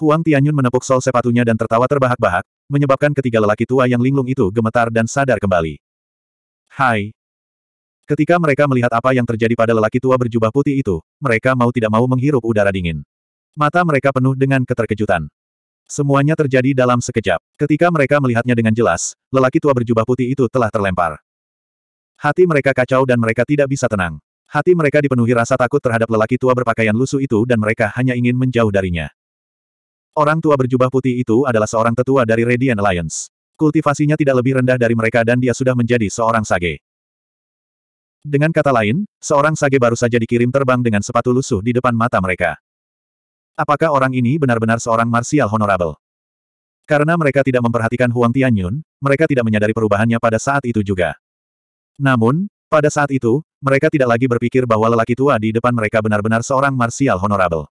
Huang Tianyun menepuk sol sepatunya dan tertawa terbahak-bahak, menyebabkan ketiga lelaki tua yang linglung itu gemetar dan sadar kembali. Hai. Ketika mereka melihat apa yang terjadi pada lelaki tua berjubah putih itu, mereka mau tidak mau menghirup udara dingin. Mata mereka penuh dengan keterkejutan. Semuanya terjadi dalam sekejap. Ketika mereka melihatnya dengan jelas, lelaki tua berjubah putih itu telah terlempar. Hati mereka kacau dan mereka tidak bisa tenang. Hati mereka dipenuhi rasa takut terhadap lelaki tua berpakaian lusuh itu dan mereka hanya ingin menjauh darinya. Orang tua berjubah putih itu adalah seorang tetua dari Radiant Alliance. Kultivasinya tidak lebih rendah dari mereka dan dia sudah menjadi seorang sage. Dengan kata lain, seorang sage baru saja dikirim terbang dengan sepatu lusuh di depan mata mereka. Apakah orang ini benar-benar seorang martial honorable? Karena mereka tidak memperhatikan Huang Tianyun, mereka tidak menyadari perubahannya pada saat itu juga. Namun, pada saat itu, mereka tidak lagi berpikir bahwa lelaki tua di depan mereka benar-benar seorang martial honorable.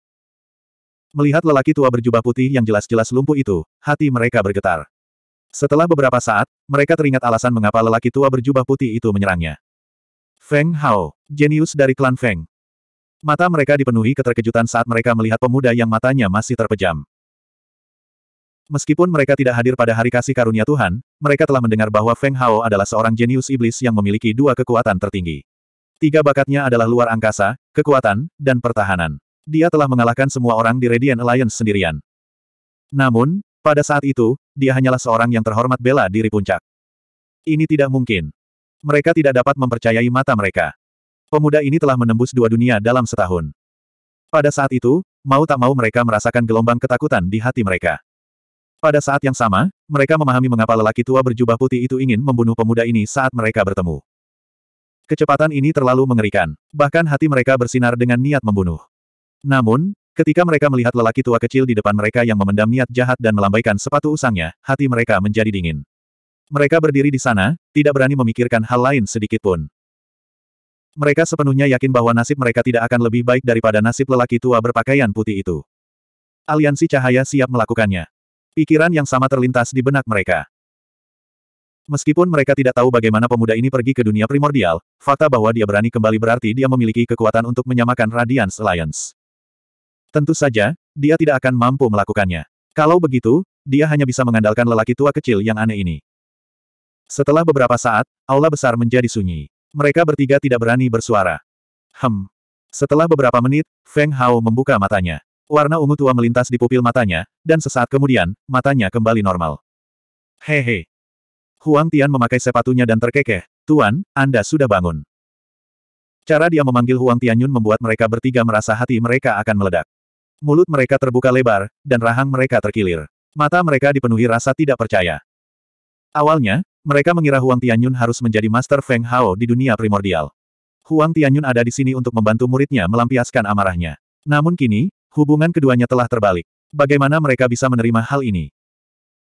Melihat lelaki tua berjubah putih yang jelas-jelas lumpuh itu, hati mereka bergetar. Setelah beberapa saat, mereka teringat alasan mengapa lelaki tua berjubah putih itu menyerangnya. Feng Hao, jenius dari klan Feng. Mata mereka dipenuhi keterkejutan saat mereka melihat pemuda yang matanya masih terpejam. Meskipun mereka tidak hadir pada hari kasih karunia Tuhan, mereka telah mendengar bahwa Feng Hao adalah seorang jenius iblis yang memiliki dua kekuatan tertinggi. Tiga bakatnya adalah luar angkasa, kekuatan, dan pertahanan. Dia telah mengalahkan semua orang di Radiant Alliance sendirian. Namun, pada saat itu, dia hanyalah seorang yang terhormat bela diri puncak. Ini tidak mungkin. Mereka tidak dapat mempercayai mata mereka. Pemuda ini telah menembus dua dunia dalam setahun. Pada saat itu, mau tak mau mereka merasakan gelombang ketakutan di hati mereka. Pada saat yang sama, mereka memahami mengapa lelaki tua berjubah putih itu ingin membunuh pemuda ini saat mereka bertemu. Kecepatan ini terlalu mengerikan, bahkan hati mereka bersinar dengan niat membunuh. Namun, ketika mereka melihat lelaki tua kecil di depan mereka yang memendam niat jahat dan melambaikan sepatu usangnya, hati mereka menjadi dingin. Mereka berdiri di sana, tidak berani memikirkan hal lain sedikit pun. Mereka sepenuhnya yakin bahwa nasib mereka tidak akan lebih baik daripada nasib lelaki tua berpakaian putih itu. Aliansi Cahaya siap melakukannya. Pikiran yang sama terlintas di benak mereka. Meskipun mereka tidak tahu bagaimana pemuda ini pergi ke dunia primordial, fakta bahwa dia berani kembali berarti dia memiliki kekuatan untuk menyamakan Radiance Alliance. Tentu saja, dia tidak akan mampu melakukannya. Kalau begitu, dia hanya bisa mengandalkan lelaki tua kecil yang aneh ini. Setelah beberapa saat, aula besar menjadi sunyi. Mereka bertiga tidak berani bersuara. Hem. Setelah beberapa menit, Feng Hao membuka matanya. Warna ungu tua melintas di pupil matanya, dan sesaat kemudian, matanya kembali normal. Hehe. Huang Tian memakai sepatunya dan terkekeh, Tuan, Anda sudah bangun. Cara dia memanggil Huang Tianyun membuat mereka bertiga merasa hati mereka akan meledak. Mulut mereka terbuka lebar, dan rahang mereka terkilir. Mata mereka dipenuhi rasa tidak percaya. Awalnya, mereka mengira Huang Tianyun harus menjadi Master Feng Hao di dunia primordial. Huang Tianyun ada di sini untuk membantu muridnya melampiaskan amarahnya. Namun kini, hubungan keduanya telah terbalik. Bagaimana mereka bisa menerima hal ini?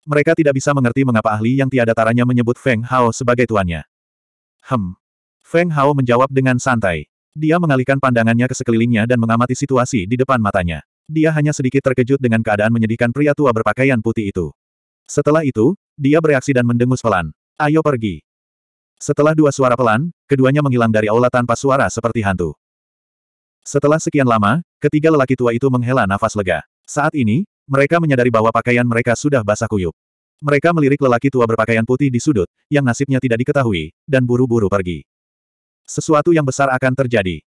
Mereka tidak bisa mengerti mengapa ahli yang tiada taranya menyebut Feng Hao sebagai tuannya. Hem. Feng Hao menjawab dengan santai. Dia mengalihkan pandangannya ke sekelilingnya dan mengamati situasi di depan matanya dia hanya sedikit terkejut dengan keadaan menyedihkan pria tua berpakaian putih itu. Setelah itu, dia bereaksi dan mendengus pelan. Ayo pergi. Setelah dua suara pelan, keduanya menghilang dari aula tanpa suara seperti hantu. Setelah sekian lama, ketiga lelaki tua itu menghela nafas lega. Saat ini, mereka menyadari bahwa pakaian mereka sudah basah kuyup. Mereka melirik lelaki tua berpakaian putih di sudut, yang nasibnya tidak diketahui, dan buru-buru pergi. Sesuatu yang besar akan terjadi.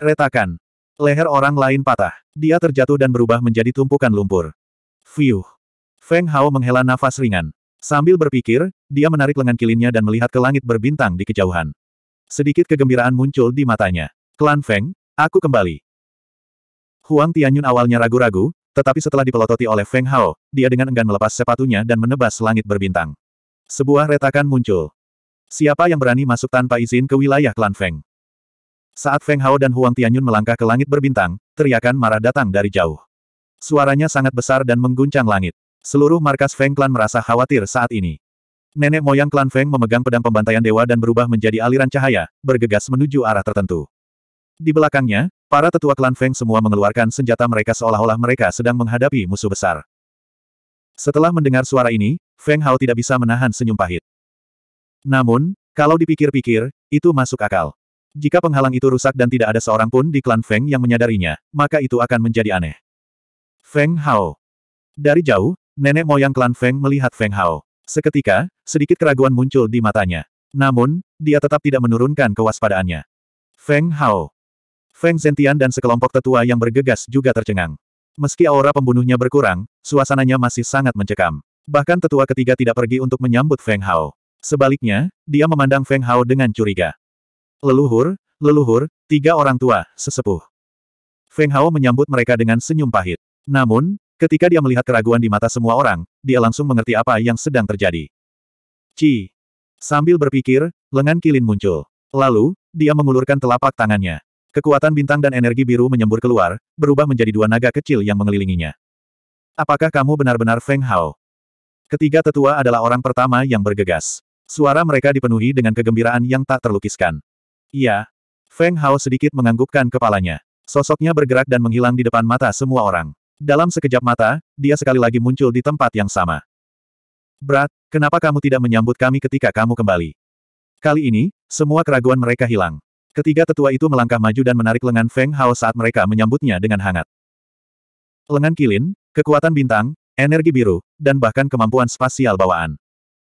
Retakan. Leher orang lain patah. Dia terjatuh dan berubah menjadi tumpukan lumpur. Fiuh. Feng Hao menghela nafas ringan. Sambil berpikir, dia menarik lengan kilinnya dan melihat ke langit berbintang di kejauhan. Sedikit kegembiraan muncul di matanya. Klan Feng, aku kembali. Huang Tianyun awalnya ragu-ragu, tetapi setelah dipelototi oleh Feng Hao, dia dengan enggan melepas sepatunya dan menebas langit berbintang. Sebuah retakan muncul. Siapa yang berani masuk tanpa izin ke wilayah klan Feng? Saat Feng Hao dan Huang Tianyun melangkah ke langit berbintang, teriakan marah datang dari jauh. Suaranya sangat besar dan mengguncang langit. Seluruh markas Feng Clan merasa khawatir saat ini. Nenek moyang klan Feng memegang pedang pembantaian dewa dan berubah menjadi aliran cahaya, bergegas menuju arah tertentu. Di belakangnya, para tetua klan Feng semua mengeluarkan senjata mereka seolah-olah mereka sedang menghadapi musuh besar. Setelah mendengar suara ini, Feng Hao tidak bisa menahan senyum pahit. Namun, kalau dipikir-pikir, itu masuk akal. Jika penghalang itu rusak dan tidak ada seorang pun di klan Feng yang menyadarinya, maka itu akan menjadi aneh. Feng Hao. Dari jauh, nenek moyang klan Feng melihat Feng Hao. Seketika, sedikit keraguan muncul di matanya. Namun, dia tetap tidak menurunkan kewaspadaannya. Feng Hao. Feng Zentian dan sekelompok tetua yang bergegas juga tercengang. Meski aura pembunuhnya berkurang, suasananya masih sangat mencekam. Bahkan tetua ketiga tidak pergi untuk menyambut Feng Hao. Sebaliknya, dia memandang Feng Hao dengan curiga. Leluhur, leluhur, tiga orang tua, sesepuh. Feng Hao menyambut mereka dengan senyum pahit. Namun, ketika dia melihat keraguan di mata semua orang, dia langsung mengerti apa yang sedang terjadi. Ci. Sambil berpikir, lengan kilin muncul. Lalu, dia mengulurkan telapak tangannya. Kekuatan bintang dan energi biru menyembur keluar, berubah menjadi dua naga kecil yang mengelilinginya. Apakah kamu benar-benar Feng Hao? Ketiga tetua adalah orang pertama yang bergegas. Suara mereka dipenuhi dengan kegembiraan yang tak terlukiskan. Iya. Feng Hao sedikit menganggukkan kepalanya. Sosoknya bergerak dan menghilang di depan mata semua orang. Dalam sekejap mata, dia sekali lagi muncul di tempat yang sama. Brat, kenapa kamu tidak menyambut kami ketika kamu kembali? Kali ini, semua keraguan mereka hilang. Ketiga tetua itu melangkah maju dan menarik lengan Feng Hao saat mereka menyambutnya dengan hangat. Lengan kilin, kekuatan bintang, energi biru, dan bahkan kemampuan spasial bawaan.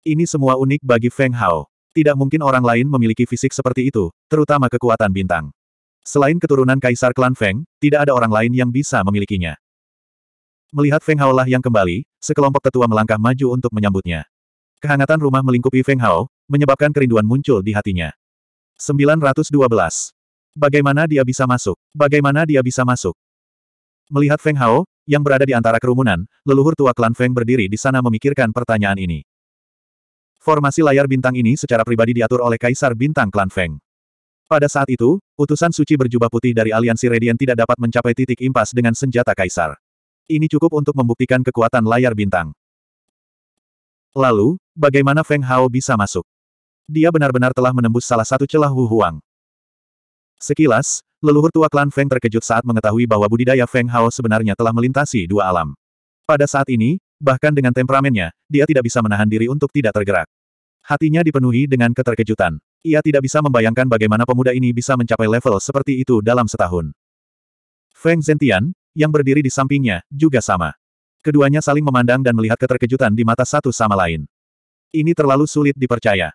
Ini semua unik bagi Feng Hao. Tidak mungkin orang lain memiliki fisik seperti itu, terutama kekuatan bintang. Selain keturunan Kaisar Klan Feng, tidak ada orang lain yang bisa memilikinya. Melihat Feng Hao lah yang kembali, sekelompok tetua melangkah maju untuk menyambutnya. Kehangatan rumah melingkupi Feng Hao, menyebabkan kerinduan muncul di hatinya. 912. Bagaimana dia bisa masuk? Bagaimana dia bisa masuk? Melihat Feng Hao, yang berada di antara kerumunan, leluhur tua klan Feng berdiri di sana memikirkan pertanyaan ini. Formasi layar bintang ini secara pribadi diatur oleh Kaisar Bintang Klan Feng. Pada saat itu, utusan suci berjubah putih dari aliansi Radiant tidak dapat mencapai titik impas dengan senjata Kaisar. Ini cukup untuk membuktikan kekuatan layar bintang. Lalu, bagaimana Feng Hao bisa masuk? Dia benar-benar telah menembus salah satu celah Wu Huang. Sekilas, leluhur tua klan Feng terkejut saat mengetahui bahwa budidaya Feng Hao sebenarnya telah melintasi dua alam. Pada saat ini, bahkan dengan temperamennya, dia tidak bisa menahan diri untuk tidak tergerak. Hatinya dipenuhi dengan keterkejutan. Ia tidak bisa membayangkan bagaimana pemuda ini bisa mencapai level seperti itu dalam setahun. Feng Zentian, yang berdiri di sampingnya, juga sama. Keduanya saling memandang dan melihat keterkejutan di mata satu sama lain. Ini terlalu sulit dipercaya.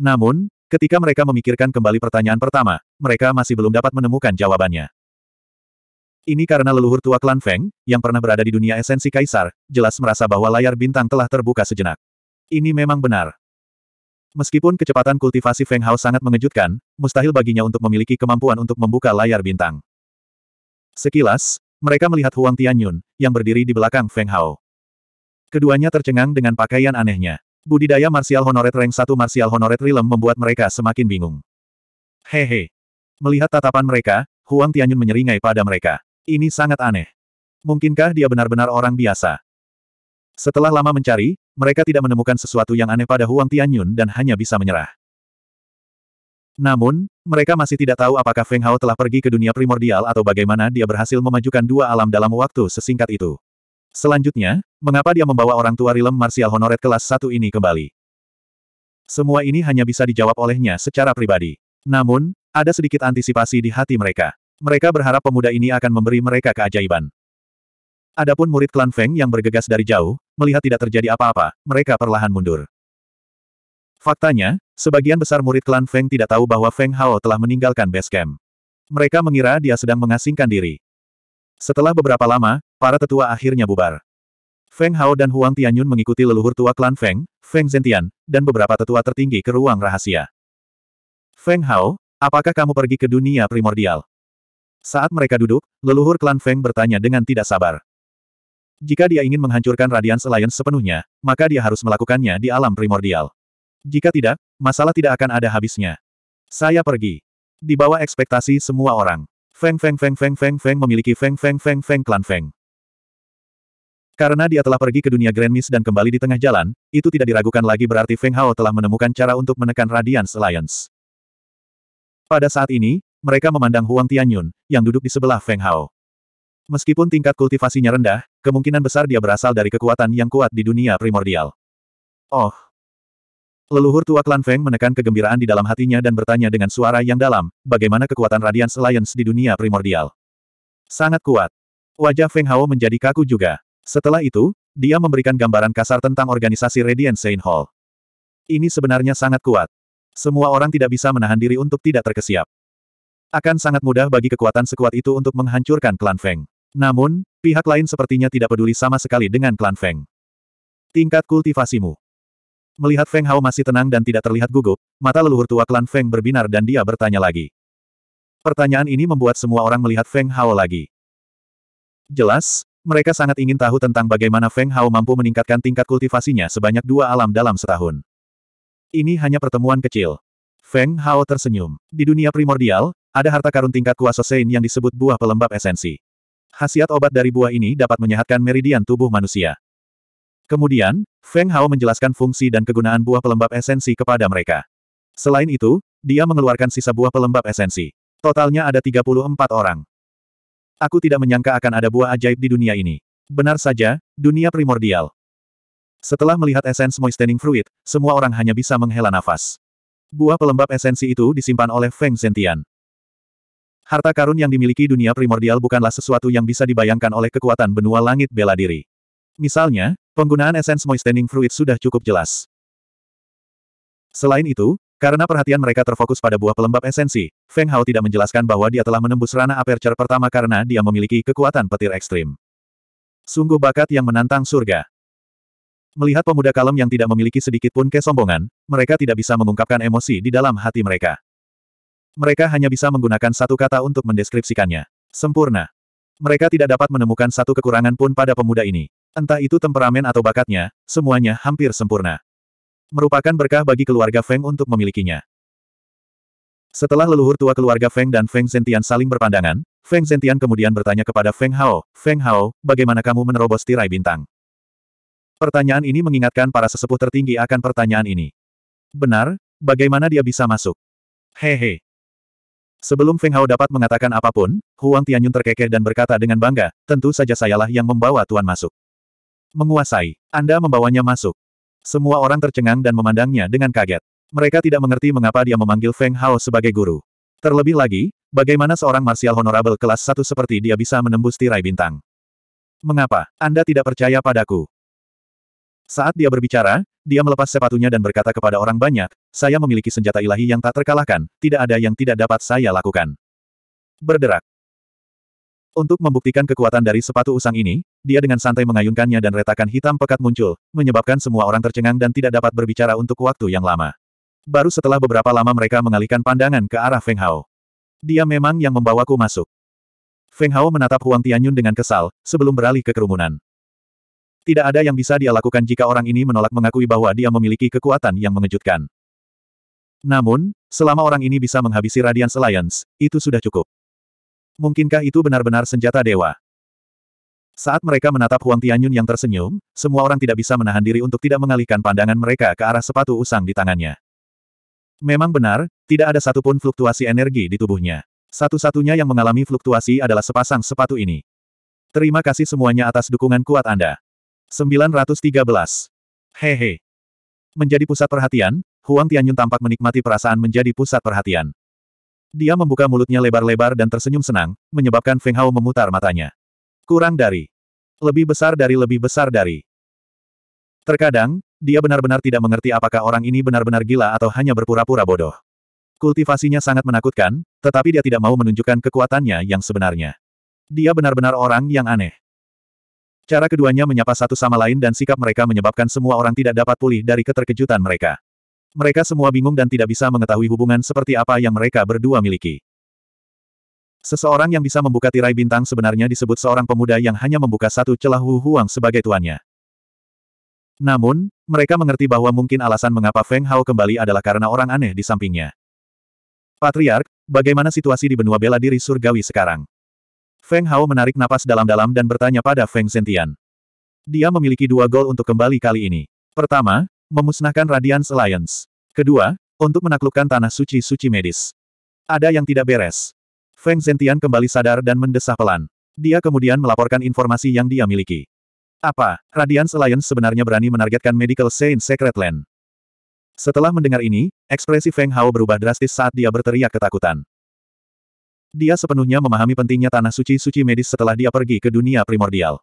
Namun, ketika mereka memikirkan kembali pertanyaan pertama, mereka masih belum dapat menemukan jawabannya. Ini karena leluhur tua klan Feng, yang pernah berada di dunia esensi kaisar, jelas merasa bahwa layar bintang telah terbuka sejenak. Ini memang benar. Meskipun kecepatan kultivasi Feng Hao sangat mengejutkan, mustahil baginya untuk memiliki kemampuan untuk membuka layar bintang. Sekilas, mereka melihat Huang Tianyun, yang berdiri di belakang Feng Hao. Keduanya tercengang dengan pakaian anehnya. Budidaya marsial honoret rank 1 marsial honoret rilem membuat mereka semakin bingung. Hehe. Melihat tatapan mereka, Huang Tianyun menyeringai pada mereka. Ini sangat aneh. Mungkinkah dia benar-benar orang biasa? Setelah lama mencari, mereka tidak menemukan sesuatu yang aneh pada Huang Tianyun dan hanya bisa menyerah. Namun, mereka masih tidak tahu apakah Feng Hao telah pergi ke dunia primordial atau bagaimana dia berhasil memajukan dua alam dalam waktu sesingkat itu. Selanjutnya, mengapa dia membawa orang tua Rilem Martial Honoret kelas Satu ini kembali? Semua ini hanya bisa dijawab olehnya secara pribadi. Namun, ada sedikit antisipasi di hati mereka. Mereka berharap pemuda ini akan memberi mereka keajaiban. Adapun murid klan Feng yang bergegas dari jauh, melihat tidak terjadi apa-apa, mereka perlahan mundur. Faktanya, sebagian besar murid klan Feng tidak tahu bahwa Feng Hao telah meninggalkan base camp. Mereka mengira dia sedang mengasingkan diri. Setelah beberapa lama, para tetua akhirnya bubar. Feng Hao dan Huang Tianyun mengikuti leluhur tua klan Feng, Feng Zentian, dan beberapa tetua tertinggi ke ruang rahasia. Feng Hao, apakah kamu pergi ke dunia primordial? Saat mereka duduk, leluhur klan Feng bertanya dengan tidak sabar. Jika dia ingin menghancurkan Radiance Alliance sepenuhnya, maka dia harus melakukannya di alam primordial. Jika tidak, masalah tidak akan ada habisnya. Saya pergi. Di bawah ekspektasi semua orang. Feng Feng Feng Feng Feng Feng memiliki Feng Feng Feng Feng klan Feng. Karena dia telah pergi ke dunia Grand Miss dan kembali di tengah jalan, itu tidak diragukan lagi berarti Feng Hao telah menemukan cara untuk menekan Radiance Alliance. Pada saat ini, mereka memandang Huang Tianyun, yang duduk di sebelah Feng Hao. Meskipun tingkat kultivasinya rendah, kemungkinan besar dia berasal dari kekuatan yang kuat di dunia primordial. Oh. Leluhur tua klan Feng menekan kegembiraan di dalam hatinya dan bertanya dengan suara yang dalam, bagaimana kekuatan Radiance Alliance di dunia primordial. Sangat kuat. Wajah Feng Hao menjadi kaku juga. Setelah itu, dia memberikan gambaran kasar tentang organisasi Radiance Saint Hall. Ini sebenarnya sangat kuat. Semua orang tidak bisa menahan diri untuk tidak terkesiap. Akan sangat mudah bagi kekuatan sekuat itu untuk menghancurkan klan Feng. Namun, pihak lain sepertinya tidak peduli sama sekali dengan klan Feng. Tingkat kultivasimu. Melihat Feng Hao masih tenang dan tidak terlihat gugup, mata leluhur tua klan Feng berbinar dan dia bertanya lagi. Pertanyaan ini membuat semua orang melihat Feng Hao lagi. Jelas, mereka sangat ingin tahu tentang bagaimana Feng Hao mampu meningkatkan tingkat kultivasinya sebanyak dua alam dalam setahun. Ini hanya pertemuan kecil. Feng Hao tersenyum. Di dunia primordial, ada harta karun tingkat kuasa Sein yang disebut buah pelembab esensi. Hasiat obat dari buah ini dapat menyehatkan meridian tubuh manusia. Kemudian, Feng Hao menjelaskan fungsi dan kegunaan buah pelembab esensi kepada mereka. Selain itu, dia mengeluarkan sisa buah pelembab esensi. Totalnya ada 34 orang. Aku tidak menyangka akan ada buah ajaib di dunia ini. Benar saja, dunia primordial. Setelah melihat esens moistening fruit, semua orang hanya bisa menghela nafas. Buah pelembab esensi itu disimpan oleh Feng Zentian. Harta karun yang dimiliki dunia primordial bukanlah sesuatu yang bisa dibayangkan oleh kekuatan benua langit bela diri. Misalnya, penggunaan esens moistening fruit sudah cukup jelas. Selain itu, karena perhatian mereka terfokus pada buah pelembab esensi, Feng Hao tidak menjelaskan bahwa dia telah menembus ranah aperture pertama karena dia memiliki kekuatan petir ekstrim. Sungguh bakat yang menantang surga. Melihat pemuda kalem yang tidak memiliki sedikit pun kesombongan, mereka tidak bisa mengungkapkan emosi di dalam hati mereka. Mereka hanya bisa menggunakan satu kata untuk mendeskripsikannya. Sempurna. Mereka tidak dapat menemukan satu kekurangan pun pada pemuda ini. Entah itu temperamen atau bakatnya, semuanya hampir sempurna. Merupakan berkah bagi keluarga Feng untuk memilikinya. Setelah leluhur tua keluarga Feng dan Feng Zentian saling berpandangan, Feng Zentian kemudian bertanya kepada Feng Hao, Feng Hao, bagaimana kamu menerobos tirai bintang? Pertanyaan ini mengingatkan para sesepuh tertinggi akan pertanyaan ini. Benar, bagaimana dia bisa masuk? Hehe, Sebelum Feng Hao dapat mengatakan apapun, Huang Tianyun terkekeh dan berkata dengan bangga, tentu saja sayalah yang membawa Tuan masuk. Menguasai. Anda membawanya masuk. Semua orang tercengang dan memandangnya dengan kaget. Mereka tidak mengerti mengapa dia memanggil Feng Hao sebagai guru. Terlebih lagi, bagaimana seorang martial honorable kelas satu seperti dia bisa menembus tirai bintang? Mengapa Anda tidak percaya padaku? Saat dia berbicara, dia melepas sepatunya dan berkata kepada orang banyak, saya memiliki senjata ilahi yang tak terkalahkan, tidak ada yang tidak dapat saya lakukan. Berderak. Untuk membuktikan kekuatan dari sepatu usang ini, dia dengan santai mengayunkannya dan retakan hitam pekat muncul, menyebabkan semua orang tercengang dan tidak dapat berbicara untuk waktu yang lama. Baru setelah beberapa lama mereka mengalihkan pandangan ke arah Feng Hao. Dia memang yang membawaku masuk. Feng Hao menatap Huang Tianyun dengan kesal, sebelum beralih ke kerumunan. Tidak ada yang bisa dia lakukan jika orang ini menolak mengakui bahwa dia memiliki kekuatan yang mengejutkan. Namun, selama orang ini bisa menghabisi Radiance Alliance, itu sudah cukup. Mungkinkah itu benar-benar senjata dewa? Saat mereka menatap Huang Tianyun yang tersenyum, semua orang tidak bisa menahan diri untuk tidak mengalihkan pandangan mereka ke arah sepatu usang di tangannya. Memang benar, tidak ada satupun fluktuasi energi di tubuhnya. Satu-satunya yang mengalami fluktuasi adalah sepasang sepatu ini. Terima kasih semuanya atas dukungan kuat Anda. 913. Hehe. Menjadi pusat perhatian, Huang Tianyun tampak menikmati perasaan menjadi pusat perhatian. Dia membuka mulutnya lebar-lebar dan tersenyum senang, menyebabkan Feng Hao memutar matanya. Kurang dari. Lebih besar dari lebih besar dari. Terkadang, dia benar-benar tidak mengerti apakah orang ini benar-benar gila atau hanya berpura-pura bodoh. Kultivasinya sangat menakutkan, tetapi dia tidak mau menunjukkan kekuatannya yang sebenarnya. Dia benar-benar orang yang aneh. Cara keduanya menyapa satu sama lain dan sikap mereka menyebabkan semua orang tidak dapat pulih dari keterkejutan mereka. Mereka semua bingung dan tidak bisa mengetahui hubungan seperti apa yang mereka berdua miliki. Seseorang yang bisa membuka tirai bintang sebenarnya disebut seorang pemuda yang hanya membuka satu celah Hu Huang sebagai tuannya. Namun, mereka mengerti bahwa mungkin alasan mengapa Feng Hao kembali adalah karena orang aneh di sampingnya. Patriark, bagaimana situasi di benua bela diri surgawi sekarang? Feng Hao menarik napas dalam-dalam dan bertanya pada Feng Zentian. Dia memiliki dua gol untuk kembali kali ini. Pertama, memusnahkan Radiance Alliance. Kedua, untuk menaklukkan tanah suci-suci medis. Ada yang tidak beres. Feng Zentian kembali sadar dan mendesah pelan. Dia kemudian melaporkan informasi yang dia miliki. Apa, Radiance Alliance sebenarnya berani menargetkan Medical Saint Secret Land? Setelah mendengar ini, ekspresi Feng Hao berubah drastis saat dia berteriak ketakutan. Dia sepenuhnya memahami pentingnya tanah suci-suci medis setelah dia pergi ke dunia primordial.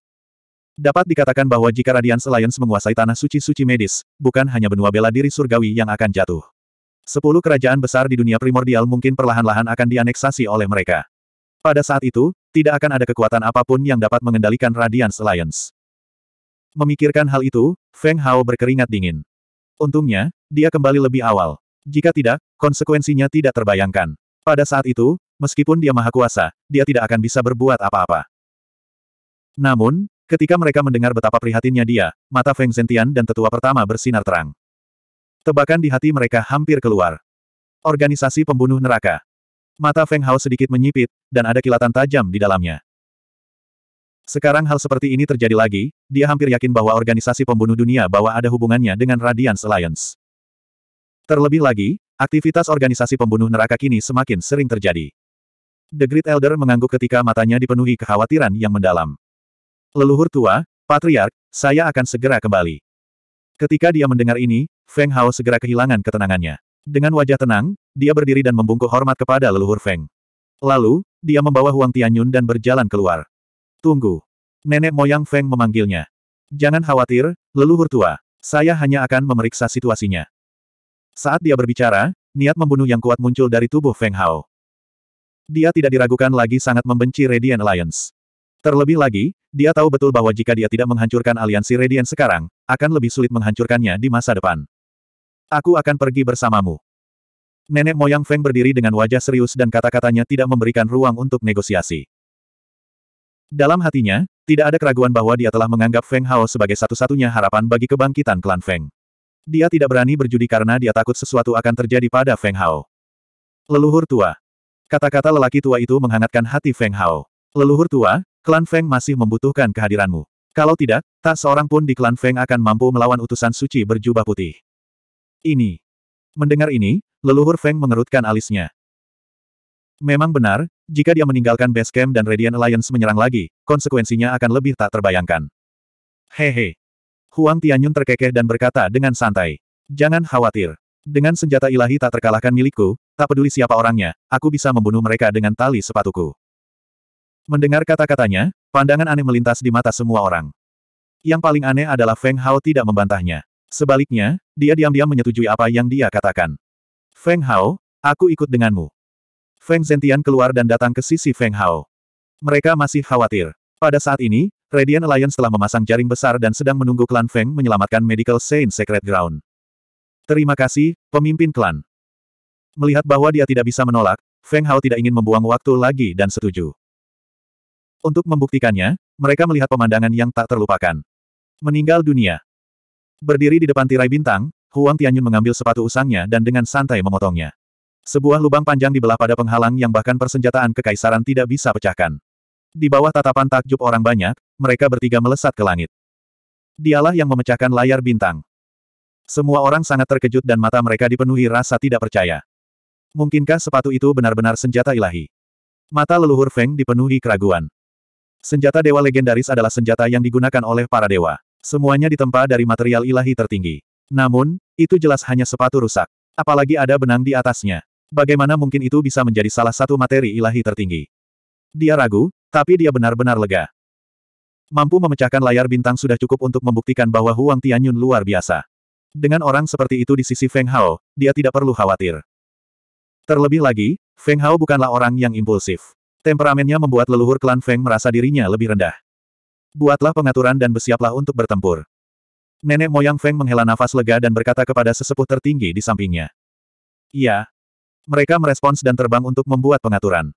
Dapat dikatakan bahwa jika Radiance Alliance menguasai tanah suci-suci medis, bukan hanya benua bela diri surgawi yang akan jatuh. Sepuluh kerajaan besar di dunia primordial mungkin perlahan-lahan akan dianeksasi oleh mereka. Pada saat itu, tidak akan ada kekuatan apapun yang dapat mengendalikan Radiance Alliance. Memikirkan hal itu, Feng Hao berkeringat dingin. Untungnya, dia kembali lebih awal. Jika tidak, konsekuensinya tidak terbayangkan. Pada saat itu, Meskipun dia maha kuasa, dia tidak akan bisa berbuat apa-apa. Namun, ketika mereka mendengar betapa prihatinnya dia, mata Feng Zentian dan tetua pertama bersinar terang. Tebakan di hati mereka hampir keluar. Organisasi pembunuh neraka. Mata Feng Hao sedikit menyipit, dan ada kilatan tajam di dalamnya. Sekarang hal seperti ini terjadi lagi, dia hampir yakin bahwa organisasi pembunuh dunia bahwa ada hubungannya dengan Radiance Alliance. Terlebih lagi, aktivitas organisasi pembunuh neraka kini semakin sering terjadi. The Great Elder mengangguk ketika matanya dipenuhi kekhawatiran yang mendalam. Leluhur tua, Patriark, saya akan segera kembali. Ketika dia mendengar ini, Feng Hao segera kehilangan ketenangannya. Dengan wajah tenang, dia berdiri dan membungkuk hormat kepada leluhur Feng. Lalu, dia membawa Huang Tianyun dan berjalan keluar. Tunggu. Nenek moyang Feng memanggilnya. Jangan khawatir, leluhur tua. Saya hanya akan memeriksa situasinya. Saat dia berbicara, niat membunuh yang kuat muncul dari tubuh Feng Hao. Dia tidak diragukan lagi sangat membenci Radiant Alliance. Terlebih lagi, dia tahu betul bahwa jika dia tidak menghancurkan aliansi Radiant sekarang, akan lebih sulit menghancurkannya di masa depan. Aku akan pergi bersamamu. Nenek moyang Feng berdiri dengan wajah serius dan kata-katanya tidak memberikan ruang untuk negosiasi. Dalam hatinya, tidak ada keraguan bahwa dia telah menganggap Feng Hao sebagai satu-satunya harapan bagi kebangkitan klan Feng. Dia tidak berani berjudi karena dia takut sesuatu akan terjadi pada Feng Hao. Leluhur tua. Kata-kata lelaki tua itu menghangatkan hati Feng Hao. Leluhur tua, klan Feng masih membutuhkan kehadiranmu. Kalau tidak, tak seorang pun di klan Feng akan mampu melawan utusan suci berjubah putih. Ini. Mendengar ini, leluhur Feng mengerutkan alisnya. Memang benar, jika dia meninggalkan base camp dan Radiant Alliance menyerang lagi, konsekuensinya akan lebih tak terbayangkan. Hehe. Huang Tianyun terkekeh dan berkata dengan santai. Jangan khawatir. Dengan senjata ilahi tak terkalahkan milikku, tak peduli siapa orangnya, aku bisa membunuh mereka dengan tali sepatuku. Mendengar kata-katanya, pandangan aneh melintas di mata semua orang. Yang paling aneh adalah Feng Hao tidak membantahnya. Sebaliknya, dia diam-diam menyetujui apa yang dia katakan. Feng Hao, aku ikut denganmu. Feng Zentian keluar dan datang ke sisi Feng Hao. Mereka masih khawatir. Pada saat ini, Radiant Alliance telah memasang jaring besar dan sedang menunggu klan Feng menyelamatkan Medical Saint Secret Ground. Terima kasih, pemimpin klan. Melihat bahwa dia tidak bisa menolak, Feng Hao tidak ingin membuang waktu lagi dan setuju. Untuk membuktikannya, mereka melihat pemandangan yang tak terlupakan. Meninggal dunia. Berdiri di depan tirai bintang, Huang Tianyun mengambil sepatu usangnya dan dengan santai memotongnya. Sebuah lubang panjang dibelah pada penghalang yang bahkan persenjataan kekaisaran tidak bisa pecahkan. Di bawah tatapan takjub orang banyak, mereka bertiga melesat ke langit. Dialah yang memecahkan layar bintang. Semua orang sangat terkejut dan mata mereka dipenuhi rasa tidak percaya. Mungkinkah sepatu itu benar-benar senjata ilahi? Mata leluhur Feng dipenuhi keraguan. Senjata dewa legendaris adalah senjata yang digunakan oleh para dewa. Semuanya ditempa dari material ilahi tertinggi. Namun, itu jelas hanya sepatu rusak. Apalagi ada benang di atasnya. Bagaimana mungkin itu bisa menjadi salah satu materi ilahi tertinggi? Dia ragu, tapi dia benar-benar lega. Mampu memecahkan layar bintang sudah cukup untuk membuktikan bahwa Huang Tianyun luar biasa. Dengan orang seperti itu di sisi Feng Hao, dia tidak perlu khawatir. Terlebih lagi, Feng Hao bukanlah orang yang impulsif. Temperamennya membuat leluhur klan Feng merasa dirinya lebih rendah. Buatlah pengaturan dan bersiaplah untuk bertempur. Nenek moyang Feng menghela nafas lega dan berkata kepada sesepuh tertinggi di sampingnya. Iya. Mereka merespons dan terbang untuk membuat pengaturan.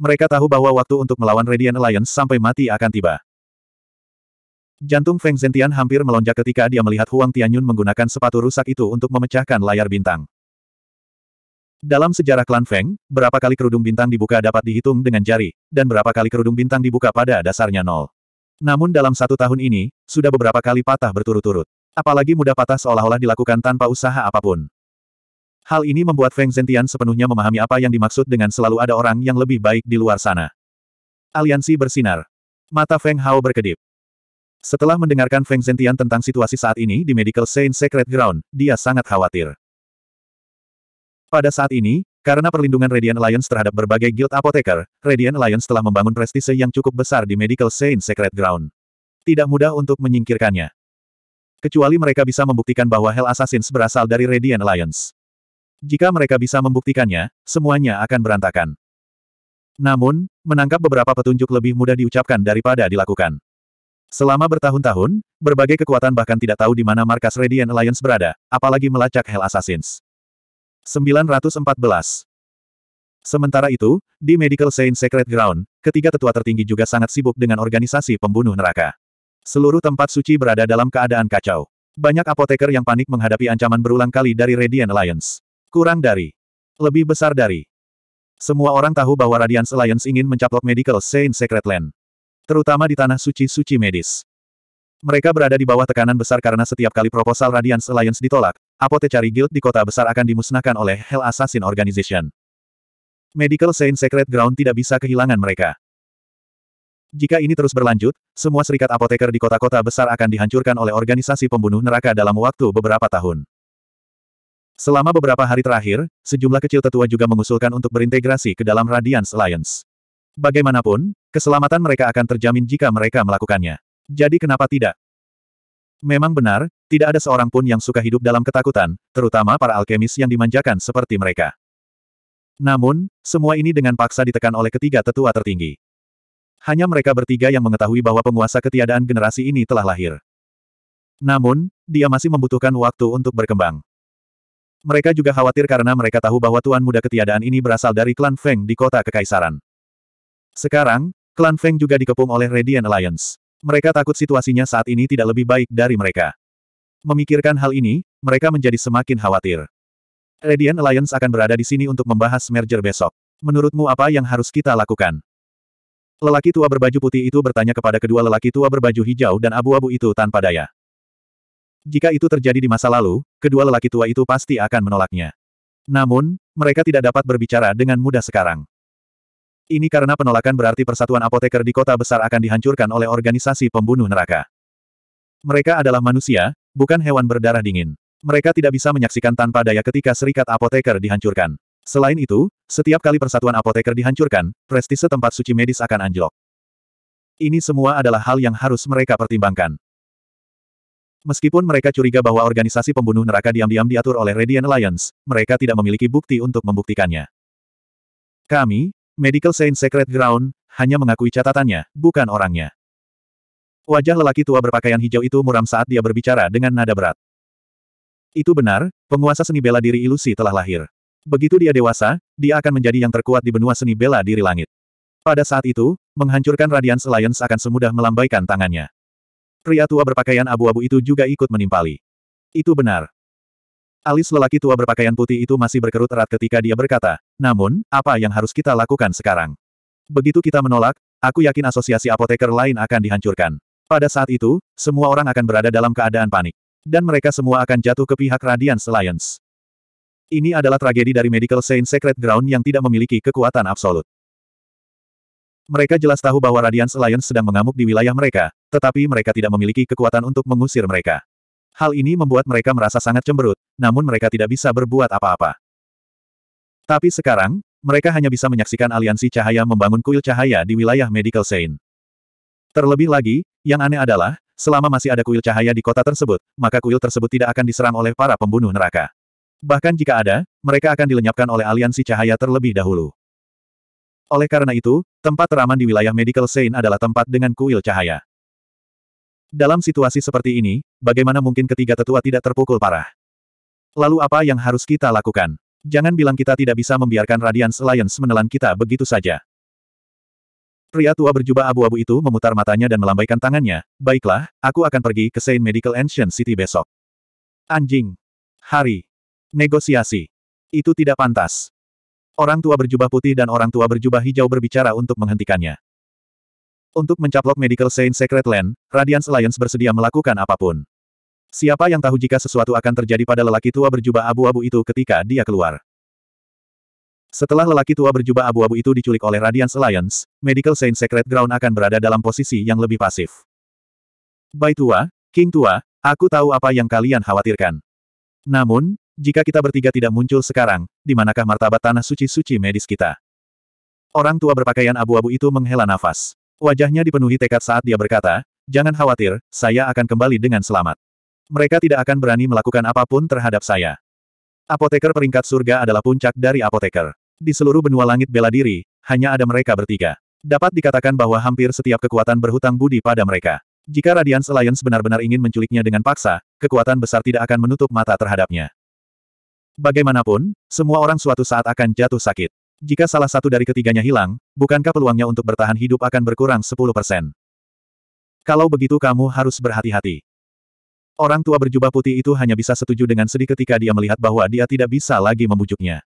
Mereka tahu bahwa waktu untuk melawan Radiant Alliance sampai mati akan tiba. Jantung Feng Zentian hampir melonjak ketika dia melihat Huang Tianyun menggunakan sepatu rusak itu untuk memecahkan layar bintang. Dalam sejarah klan Feng, berapa kali kerudung bintang dibuka dapat dihitung dengan jari, dan berapa kali kerudung bintang dibuka pada dasarnya nol. Namun dalam satu tahun ini, sudah beberapa kali patah berturut-turut. Apalagi mudah patah seolah-olah dilakukan tanpa usaha apapun. Hal ini membuat Feng Zentian sepenuhnya memahami apa yang dimaksud dengan selalu ada orang yang lebih baik di luar sana. Aliansi bersinar. Mata Feng Hao berkedip. Setelah mendengarkan Feng Zentian tentang situasi saat ini di Medical Saint Secret Ground, dia sangat khawatir. Pada saat ini, karena perlindungan Radiant Alliance terhadap berbagai guild apoteker, Radiant Alliance telah membangun prestise yang cukup besar di Medical Saint Secret Ground. Tidak mudah untuk menyingkirkannya. Kecuali mereka bisa membuktikan bahwa Hell Assassins berasal dari Radiant Alliance. Jika mereka bisa membuktikannya, semuanya akan berantakan. Namun, menangkap beberapa petunjuk lebih mudah diucapkan daripada dilakukan. Selama bertahun-tahun, berbagai kekuatan bahkan tidak tahu di mana markas Radiant Alliance berada, apalagi melacak Hell Assassins. 914. Sementara itu, di Medical Saint Secret Ground, ketiga tetua tertinggi juga sangat sibuk dengan organisasi pembunuh neraka. Seluruh tempat suci berada dalam keadaan kacau. Banyak apoteker yang panik menghadapi ancaman berulang kali dari Radiant Alliance. Kurang dari. Lebih besar dari. Semua orang tahu bahwa Radiant Alliance ingin mencaplok Medical Saint Secret Land terutama di tanah suci-suci medis. Mereka berada di bawah tekanan besar karena setiap kali proposal Radiance Alliance ditolak, Apothecary Guild di kota besar akan dimusnahkan oleh Hell Assassin Organization. Medical Saint Secret Ground tidak bisa kehilangan mereka. Jika ini terus berlanjut, semua serikat apoteker di kota-kota besar akan dihancurkan oleh organisasi pembunuh neraka dalam waktu beberapa tahun. Selama beberapa hari terakhir, sejumlah kecil tetua juga mengusulkan untuk berintegrasi ke dalam Radiance Alliance. Bagaimanapun, keselamatan mereka akan terjamin jika mereka melakukannya. Jadi kenapa tidak? Memang benar, tidak ada seorang pun yang suka hidup dalam ketakutan, terutama para alkemis yang dimanjakan seperti mereka. Namun, semua ini dengan paksa ditekan oleh ketiga tetua tertinggi. Hanya mereka bertiga yang mengetahui bahwa penguasa ketiadaan generasi ini telah lahir. Namun, dia masih membutuhkan waktu untuk berkembang. Mereka juga khawatir karena mereka tahu bahwa Tuan Muda Ketiadaan ini berasal dari klan Feng di kota Kekaisaran. Sekarang, klan Feng juga dikepung oleh Radiant Alliance. Mereka takut situasinya saat ini tidak lebih baik dari mereka. Memikirkan hal ini, mereka menjadi semakin khawatir. Radiant Alliance akan berada di sini untuk membahas merger besok. Menurutmu apa yang harus kita lakukan? Lelaki tua berbaju putih itu bertanya kepada kedua lelaki tua berbaju hijau dan abu-abu itu tanpa daya. Jika itu terjadi di masa lalu, kedua lelaki tua itu pasti akan menolaknya. Namun, mereka tidak dapat berbicara dengan mudah sekarang. Ini karena penolakan berarti persatuan apoteker di kota besar akan dihancurkan oleh organisasi pembunuh neraka. Mereka adalah manusia, bukan hewan berdarah dingin. Mereka tidak bisa menyaksikan tanpa daya ketika serikat apoteker dihancurkan. Selain itu, setiap kali persatuan apoteker dihancurkan, prestise tempat suci medis akan anjlok. Ini semua adalah hal yang harus mereka pertimbangkan. Meskipun mereka curiga bahwa organisasi pembunuh neraka diam-diam diatur oleh Radiant Alliance, mereka tidak memiliki bukti untuk membuktikannya. Kami, Medical Saint Secret Ground, hanya mengakui catatannya, bukan orangnya. Wajah lelaki tua berpakaian hijau itu muram saat dia berbicara dengan nada berat. Itu benar, penguasa seni bela diri ilusi telah lahir. Begitu dia dewasa, dia akan menjadi yang terkuat di benua seni bela diri langit. Pada saat itu, menghancurkan Radiance Alliance akan semudah melambaikan tangannya. Pria tua berpakaian abu-abu itu juga ikut menimpali. Itu benar. Alis lelaki tua berpakaian putih itu masih berkerut erat ketika dia berkata, namun, apa yang harus kita lakukan sekarang? Begitu kita menolak, aku yakin asosiasi apoteker lain akan dihancurkan. Pada saat itu, semua orang akan berada dalam keadaan panik. Dan mereka semua akan jatuh ke pihak Radiance Alliance. Ini adalah tragedi dari Medical Saint Secret Ground yang tidak memiliki kekuatan absolut. Mereka jelas tahu bahwa Radiance Alliance sedang mengamuk di wilayah mereka, tetapi mereka tidak memiliki kekuatan untuk mengusir mereka. Hal ini membuat mereka merasa sangat cemberut, namun mereka tidak bisa berbuat apa-apa. Tapi sekarang, mereka hanya bisa menyaksikan aliansi cahaya membangun kuil cahaya di wilayah Medical Sein. Terlebih lagi, yang aneh adalah, selama masih ada kuil cahaya di kota tersebut, maka kuil tersebut tidak akan diserang oleh para pembunuh neraka. Bahkan jika ada, mereka akan dilenyapkan oleh aliansi cahaya terlebih dahulu. Oleh karena itu, tempat teraman di wilayah Medical Sein adalah tempat dengan kuil cahaya. Dalam situasi seperti ini, bagaimana mungkin ketiga tetua tidak terpukul parah? Lalu apa yang harus kita lakukan? Jangan bilang kita tidak bisa membiarkan Radiance Alliance menelan kita begitu saja. Pria tua berjubah abu-abu itu memutar matanya dan melambaikan tangannya. Baiklah, aku akan pergi ke Saint Medical Ancient City besok. Anjing. Hari. Negosiasi. Itu tidak pantas. Orang tua berjubah putih dan orang tua berjubah hijau berbicara untuk menghentikannya. Untuk mencaplok Medical Saint Secret Land, Radiance Alliance bersedia melakukan apapun. Siapa yang tahu jika sesuatu akan terjadi pada lelaki tua berjubah abu-abu itu ketika dia keluar. Setelah lelaki tua berjubah abu-abu itu diculik oleh Radiance Alliance, Medical Saint Secret Ground akan berada dalam posisi yang lebih pasif. Bai tua, King tua, aku tahu apa yang kalian khawatirkan. Namun, jika kita bertiga tidak muncul sekarang, di manakah martabat tanah suci-suci medis kita? Orang tua berpakaian abu-abu itu menghela nafas. Wajahnya dipenuhi tekad saat dia berkata, Jangan khawatir, saya akan kembali dengan selamat. Mereka tidak akan berani melakukan apapun terhadap saya. Apoteker peringkat surga adalah puncak dari apoteker. Di seluruh benua langit bela diri, hanya ada mereka bertiga. Dapat dikatakan bahwa hampir setiap kekuatan berhutang budi pada mereka. Jika Radiance Alliance benar-benar ingin menculiknya dengan paksa, kekuatan besar tidak akan menutup mata terhadapnya. Bagaimanapun, semua orang suatu saat akan jatuh sakit. Jika salah satu dari ketiganya hilang, bukankah peluangnya untuk bertahan hidup akan berkurang 10%? Kalau begitu kamu harus berhati-hati. Orang tua berjubah putih itu hanya bisa setuju dengan sedih ketika dia melihat bahwa dia tidak bisa lagi membujuknya.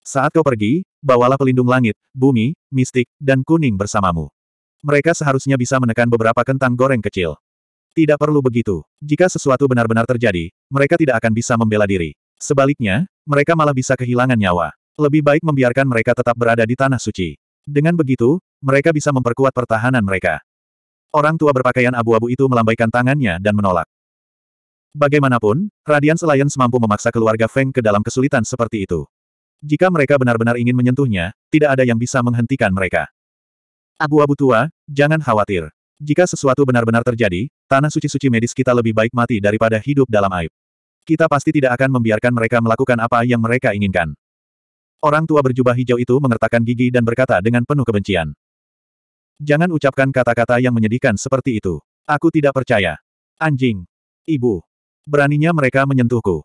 Saat kau pergi, bawalah pelindung langit, bumi, mistik, dan kuning bersamamu. Mereka seharusnya bisa menekan beberapa kentang goreng kecil. Tidak perlu begitu. Jika sesuatu benar-benar terjadi, mereka tidak akan bisa membela diri. Sebaliknya, mereka malah bisa kehilangan nyawa. Lebih baik membiarkan mereka tetap berada di tanah suci. Dengan begitu, mereka bisa memperkuat pertahanan mereka. Orang tua berpakaian abu-abu itu melambaikan tangannya dan menolak. Bagaimanapun, Radiance Alliance mampu memaksa keluarga Feng ke dalam kesulitan seperti itu. Jika mereka benar-benar ingin menyentuhnya, tidak ada yang bisa menghentikan mereka. Abu-abu tua, jangan khawatir. Jika sesuatu benar-benar terjadi, tanah suci-suci medis kita lebih baik mati daripada hidup dalam aib. Kita pasti tidak akan membiarkan mereka melakukan apa yang mereka inginkan. Orang tua berjubah hijau itu mengertakkan gigi dan berkata dengan penuh kebencian. Jangan ucapkan kata-kata yang menyedihkan seperti itu. Aku tidak percaya. Anjing. Ibu. Beraninya mereka menyentuhku.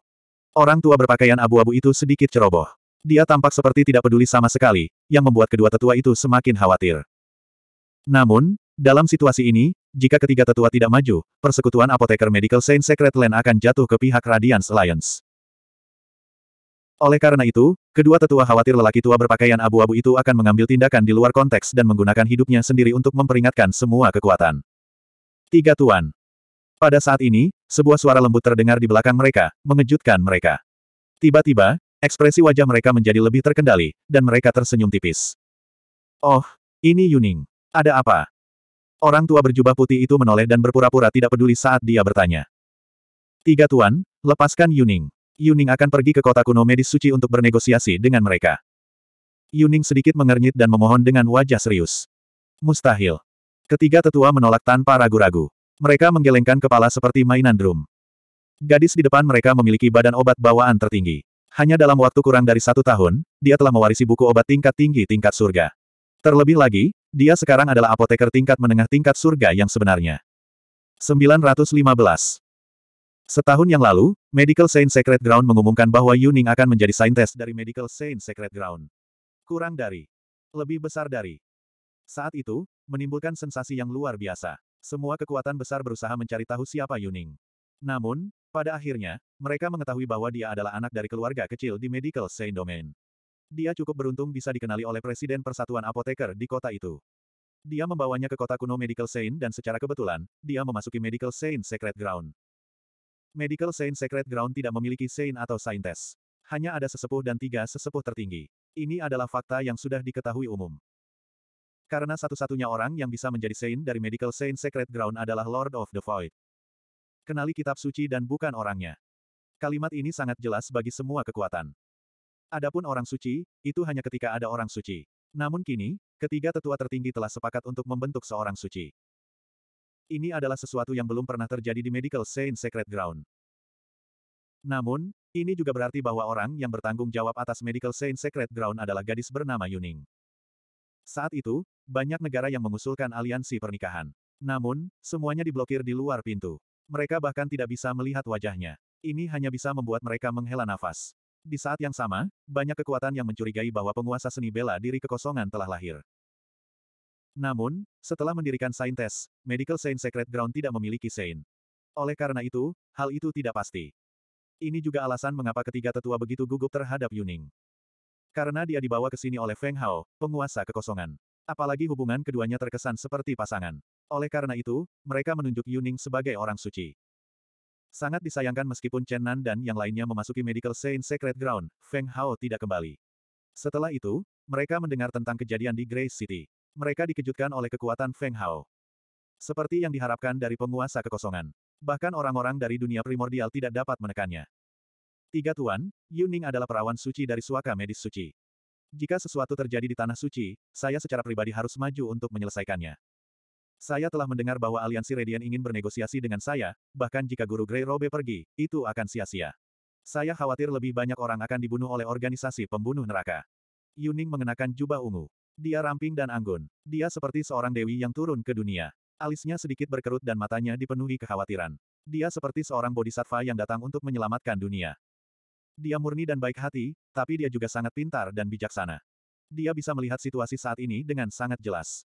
Orang tua berpakaian abu-abu itu sedikit ceroboh. Dia tampak seperti tidak peduli sama sekali, yang membuat kedua tetua itu semakin khawatir. Namun, dalam situasi ini, jika ketiga tetua tidak maju, persekutuan apoteker Medical Saint Secret Land akan jatuh ke pihak Radiance Alliance. Oleh karena itu, kedua tetua khawatir lelaki tua berpakaian abu-abu itu akan mengambil tindakan di luar konteks dan menggunakan hidupnya sendiri untuk memperingatkan semua kekuatan. Tiga Tuan pada saat ini, sebuah suara lembut terdengar di belakang mereka, mengejutkan mereka. Tiba-tiba, ekspresi wajah mereka menjadi lebih terkendali, dan mereka tersenyum tipis. Oh, ini Yuning. Ada apa? Orang tua berjubah putih itu menoleh dan berpura-pura tidak peduli saat dia bertanya. Tiga tuan, lepaskan Yuning. Yuning akan pergi ke kota kuno medis suci untuk bernegosiasi dengan mereka. Yuning sedikit mengernyit dan memohon dengan wajah serius. Mustahil. Ketiga tetua menolak tanpa ragu-ragu. Mereka menggelengkan kepala seperti mainan drum. Gadis di depan mereka memiliki badan obat bawaan tertinggi. Hanya dalam waktu kurang dari satu tahun, dia telah mewarisi buku obat tingkat tinggi tingkat surga. Terlebih lagi, dia sekarang adalah apoteker tingkat menengah tingkat surga yang sebenarnya. 915 Setahun yang lalu, Medical Saint Secret Ground mengumumkan bahwa Yuning akan menjadi saintes dari Medical Saint Secret Ground. Kurang dari. Lebih besar dari. Saat itu, menimbulkan sensasi yang luar biasa. Semua kekuatan besar berusaha mencari tahu siapa Yuning. Namun, pada akhirnya, mereka mengetahui bahwa dia adalah anak dari keluarga kecil di Medical Saint Domain. Dia cukup beruntung bisa dikenali oleh Presiden Persatuan Apoteker di kota itu. Dia membawanya ke kota kuno Medical Saint dan secara kebetulan, dia memasuki Medical Saint Secret Ground. Medical Saint Secret Ground tidak memiliki Saint atau Saintes. Hanya ada sesepuh dan tiga sesepuh tertinggi. Ini adalah fakta yang sudah diketahui umum. Karena satu-satunya orang yang bisa menjadi Saint dari Medical Saint Secret Ground adalah Lord of the Void. Kenali kitab suci dan bukan orangnya. Kalimat ini sangat jelas bagi semua kekuatan. Adapun orang suci, itu hanya ketika ada orang suci. Namun kini, ketiga tetua tertinggi telah sepakat untuk membentuk seorang suci. Ini adalah sesuatu yang belum pernah terjadi di Medical Saint Secret Ground. Namun, ini juga berarti bahwa orang yang bertanggung jawab atas Medical Saint Secret Ground adalah gadis bernama Yuning. Saat itu, banyak negara yang mengusulkan aliansi pernikahan. Namun, semuanya diblokir di luar pintu. Mereka bahkan tidak bisa melihat wajahnya. Ini hanya bisa membuat mereka menghela nafas. Di saat yang sama, banyak kekuatan yang mencurigai bahwa penguasa seni bela diri kekosongan telah lahir. Namun, setelah mendirikan Saintes, Medical Saint Secret Ground tidak memiliki Saint. Oleh karena itu, hal itu tidak pasti. Ini juga alasan mengapa ketiga tetua begitu gugup terhadap Yuning. Karena dia dibawa ke sini oleh Feng Hao, penguasa kekosongan. Apalagi hubungan keduanya terkesan seperti pasangan. Oleh karena itu, mereka menunjuk Yuning sebagai orang suci. Sangat disayangkan meskipun Chen Nan dan yang lainnya memasuki Medical Saint Secret Ground, Feng Hao tidak kembali. Setelah itu, mereka mendengar tentang kejadian di Grace City. Mereka dikejutkan oleh kekuatan Feng Hao. Seperti yang diharapkan dari penguasa kekosongan. Bahkan orang-orang dari dunia primordial tidak dapat menekannya. Tiga Tuan, Yuning adalah perawan suci dari suaka medis suci. Jika sesuatu terjadi di Tanah Suci, saya secara pribadi harus maju untuk menyelesaikannya. Saya telah mendengar bahwa aliansi Radian ingin bernegosiasi dengan saya, bahkan jika guru Grey Robe pergi, itu akan sia-sia. Saya khawatir lebih banyak orang akan dibunuh oleh organisasi pembunuh neraka. Yuning mengenakan jubah ungu. Dia ramping dan anggun. Dia seperti seorang dewi yang turun ke dunia. Alisnya sedikit berkerut dan matanya dipenuhi kekhawatiran. Dia seperti seorang bodhisattva yang datang untuk menyelamatkan dunia. Dia murni dan baik hati, tapi dia juga sangat pintar dan bijaksana. Dia bisa melihat situasi saat ini dengan sangat jelas.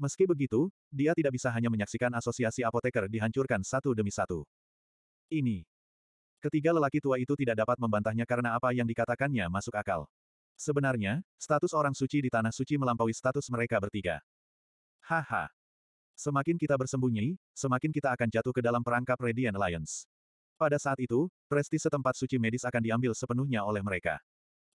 Meski begitu, dia tidak bisa hanya menyaksikan asosiasi apoteker dihancurkan satu demi satu. Ini. Ketiga lelaki tua itu tidak dapat membantahnya karena apa yang dikatakannya masuk akal. Sebenarnya, status orang suci di Tanah Suci melampaui status mereka bertiga. Haha. Semakin kita bersembunyi, semakin kita akan jatuh ke dalam perangkap Radiant Alliance. Pada saat itu, prestise tempat suci medis akan diambil sepenuhnya oleh mereka.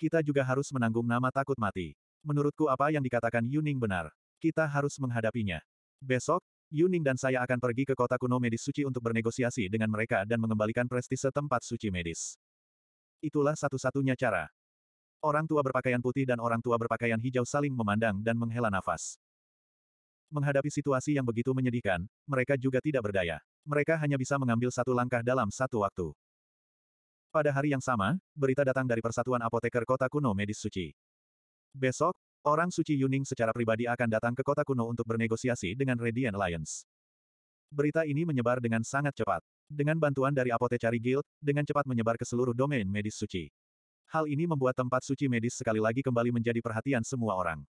Kita juga harus menanggung nama takut mati. Menurutku apa yang dikatakan Yuning benar. Kita harus menghadapinya. Besok, Yuning dan saya akan pergi ke kota kuno medis suci untuk bernegosiasi dengan mereka dan mengembalikan prestise tempat suci medis. Itulah satu-satunya cara. Orang tua berpakaian putih dan orang tua berpakaian hijau saling memandang dan menghela nafas. Menghadapi situasi yang begitu menyedihkan, mereka juga tidak berdaya mereka hanya bisa mengambil satu langkah dalam satu waktu. Pada hari yang sama, berita datang dari Persatuan Apoteker Kota Kuno Medis Suci. Besok, orang suci Yuning secara pribadi akan datang ke Kota Kuno untuk bernegosiasi dengan Radiant Alliance. Berita ini menyebar dengan sangat cepat. Dengan bantuan dari Apotecari Guild, dengan cepat menyebar ke seluruh domain medis suci. Hal ini membuat tempat suci medis sekali lagi kembali menjadi perhatian semua orang.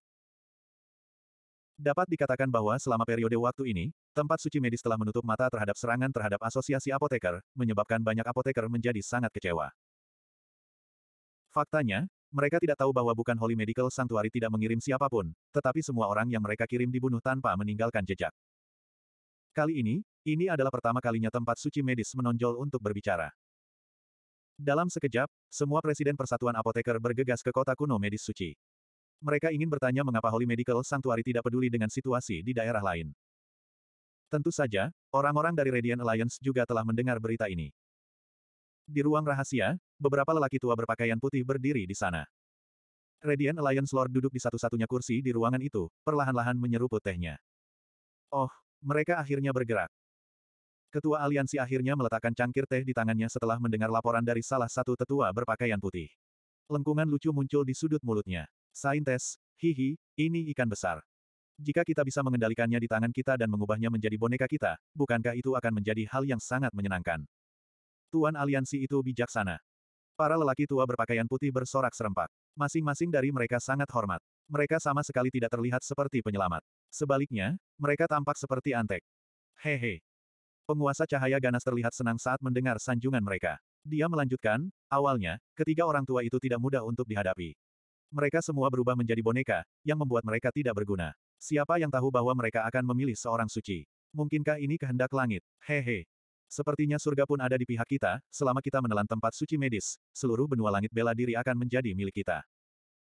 Dapat dikatakan bahwa selama periode waktu ini, Tempat suci medis telah menutup mata terhadap serangan terhadap asosiasi apoteker, menyebabkan banyak apoteker menjadi sangat kecewa. Faktanya, mereka tidak tahu bahwa bukan Holy Medical Sanctuary tidak mengirim siapapun, tetapi semua orang yang mereka kirim dibunuh tanpa meninggalkan jejak. Kali ini, ini adalah pertama kalinya tempat suci medis menonjol untuk berbicara. Dalam sekejap, semua presiden persatuan apoteker bergegas ke kota kuno medis suci. Mereka ingin bertanya mengapa Holy Medical Sanctuary tidak peduli dengan situasi di daerah lain. Tentu saja, orang-orang dari Radiant Alliance juga telah mendengar berita ini. Di ruang rahasia, beberapa lelaki tua berpakaian putih berdiri di sana. Radiant Alliance Lord duduk di satu-satunya kursi di ruangan itu, perlahan-lahan menyeruput tehnya. Oh, mereka akhirnya bergerak. Ketua aliansi akhirnya meletakkan cangkir teh di tangannya setelah mendengar laporan dari salah satu tetua berpakaian putih. Lengkungan lucu muncul di sudut mulutnya. Saintes, hihi, ini ikan besar. Jika kita bisa mengendalikannya di tangan kita dan mengubahnya menjadi boneka kita, bukankah itu akan menjadi hal yang sangat menyenangkan? Tuan aliansi itu bijaksana. Para lelaki tua berpakaian putih bersorak serempak. Masing-masing dari mereka sangat hormat. Mereka sama sekali tidak terlihat seperti penyelamat. Sebaliknya, mereka tampak seperti antek. Hehe. Penguasa cahaya ganas terlihat senang saat mendengar sanjungan mereka. Dia melanjutkan, awalnya, ketiga orang tua itu tidak mudah untuk dihadapi. Mereka semua berubah menjadi boneka, yang membuat mereka tidak berguna. Siapa yang tahu bahwa mereka akan memilih seorang suci? Mungkinkah ini kehendak langit? Hehe. Sepertinya surga pun ada di pihak kita, selama kita menelan tempat suci medis, seluruh benua langit bela diri akan menjadi milik kita.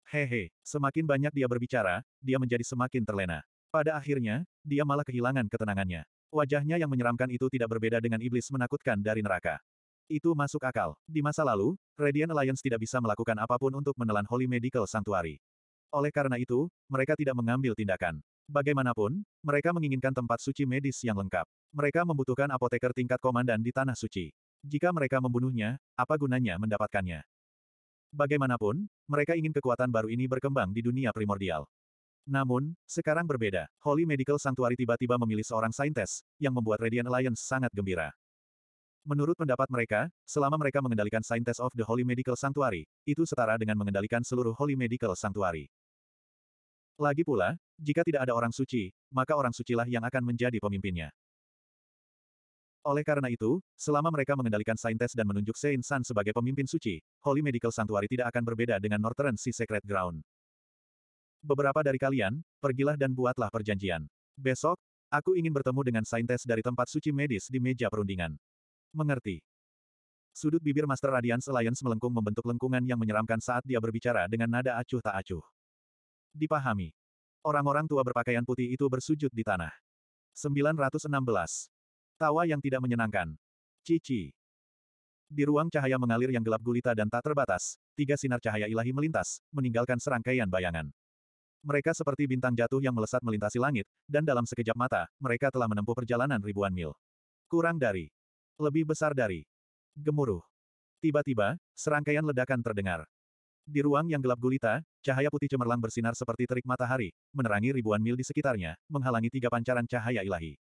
Hehe, semakin banyak dia berbicara, dia menjadi semakin terlena. Pada akhirnya, dia malah kehilangan ketenangannya. Wajahnya yang menyeramkan itu tidak berbeda dengan iblis menakutkan dari neraka. Itu masuk akal. Di masa lalu, Radiant Alliance tidak bisa melakukan apapun untuk menelan Holy Medical Sanctuary. Oleh karena itu, mereka tidak mengambil tindakan. Bagaimanapun, mereka menginginkan tempat suci medis yang lengkap. Mereka membutuhkan apoteker tingkat komandan di Tanah Suci. Jika mereka membunuhnya, apa gunanya mendapatkannya? Bagaimanapun, mereka ingin kekuatan baru ini berkembang di dunia primordial. Namun, sekarang berbeda. Holy Medical Sanctuary tiba-tiba memilih seorang saintes, yang membuat Radiant Alliance sangat gembira. Menurut pendapat mereka, selama mereka mengendalikan Scientist of the Holy Medical Sanctuary, itu setara dengan mengendalikan seluruh Holy Medical Sanctuary. Lagi pula, jika tidak ada orang suci, maka orang sucilah yang akan menjadi pemimpinnya. Oleh karena itu, selama mereka mengendalikan Saintes dan menunjuk Saint San sebagai pemimpin suci, Holy Medical Sanctuary tidak akan berbeda dengan Northern Sea Secret Ground. Beberapa dari kalian, pergilah dan buatlah perjanjian. Besok, aku ingin bertemu dengan Saintes dari tempat suci medis di meja perundingan. Mengerti. Sudut bibir Master Radiance Alliance melengkung membentuk lengkungan yang menyeramkan saat dia berbicara dengan nada acuh tak acuh. Dipahami. Orang-orang tua berpakaian putih itu bersujud di tanah. 916. Tawa yang tidak menyenangkan. Cici. Di ruang cahaya mengalir yang gelap gulita dan tak terbatas, tiga sinar cahaya ilahi melintas, meninggalkan serangkaian bayangan. Mereka seperti bintang jatuh yang melesat melintasi langit, dan dalam sekejap mata, mereka telah menempuh perjalanan ribuan mil. Kurang dari lebih besar dari gemuruh. Tiba-tiba, serangkaian ledakan terdengar. Di ruang yang gelap gulita, cahaya putih cemerlang bersinar seperti terik matahari, menerangi ribuan mil di sekitarnya, menghalangi tiga pancaran cahaya ilahi.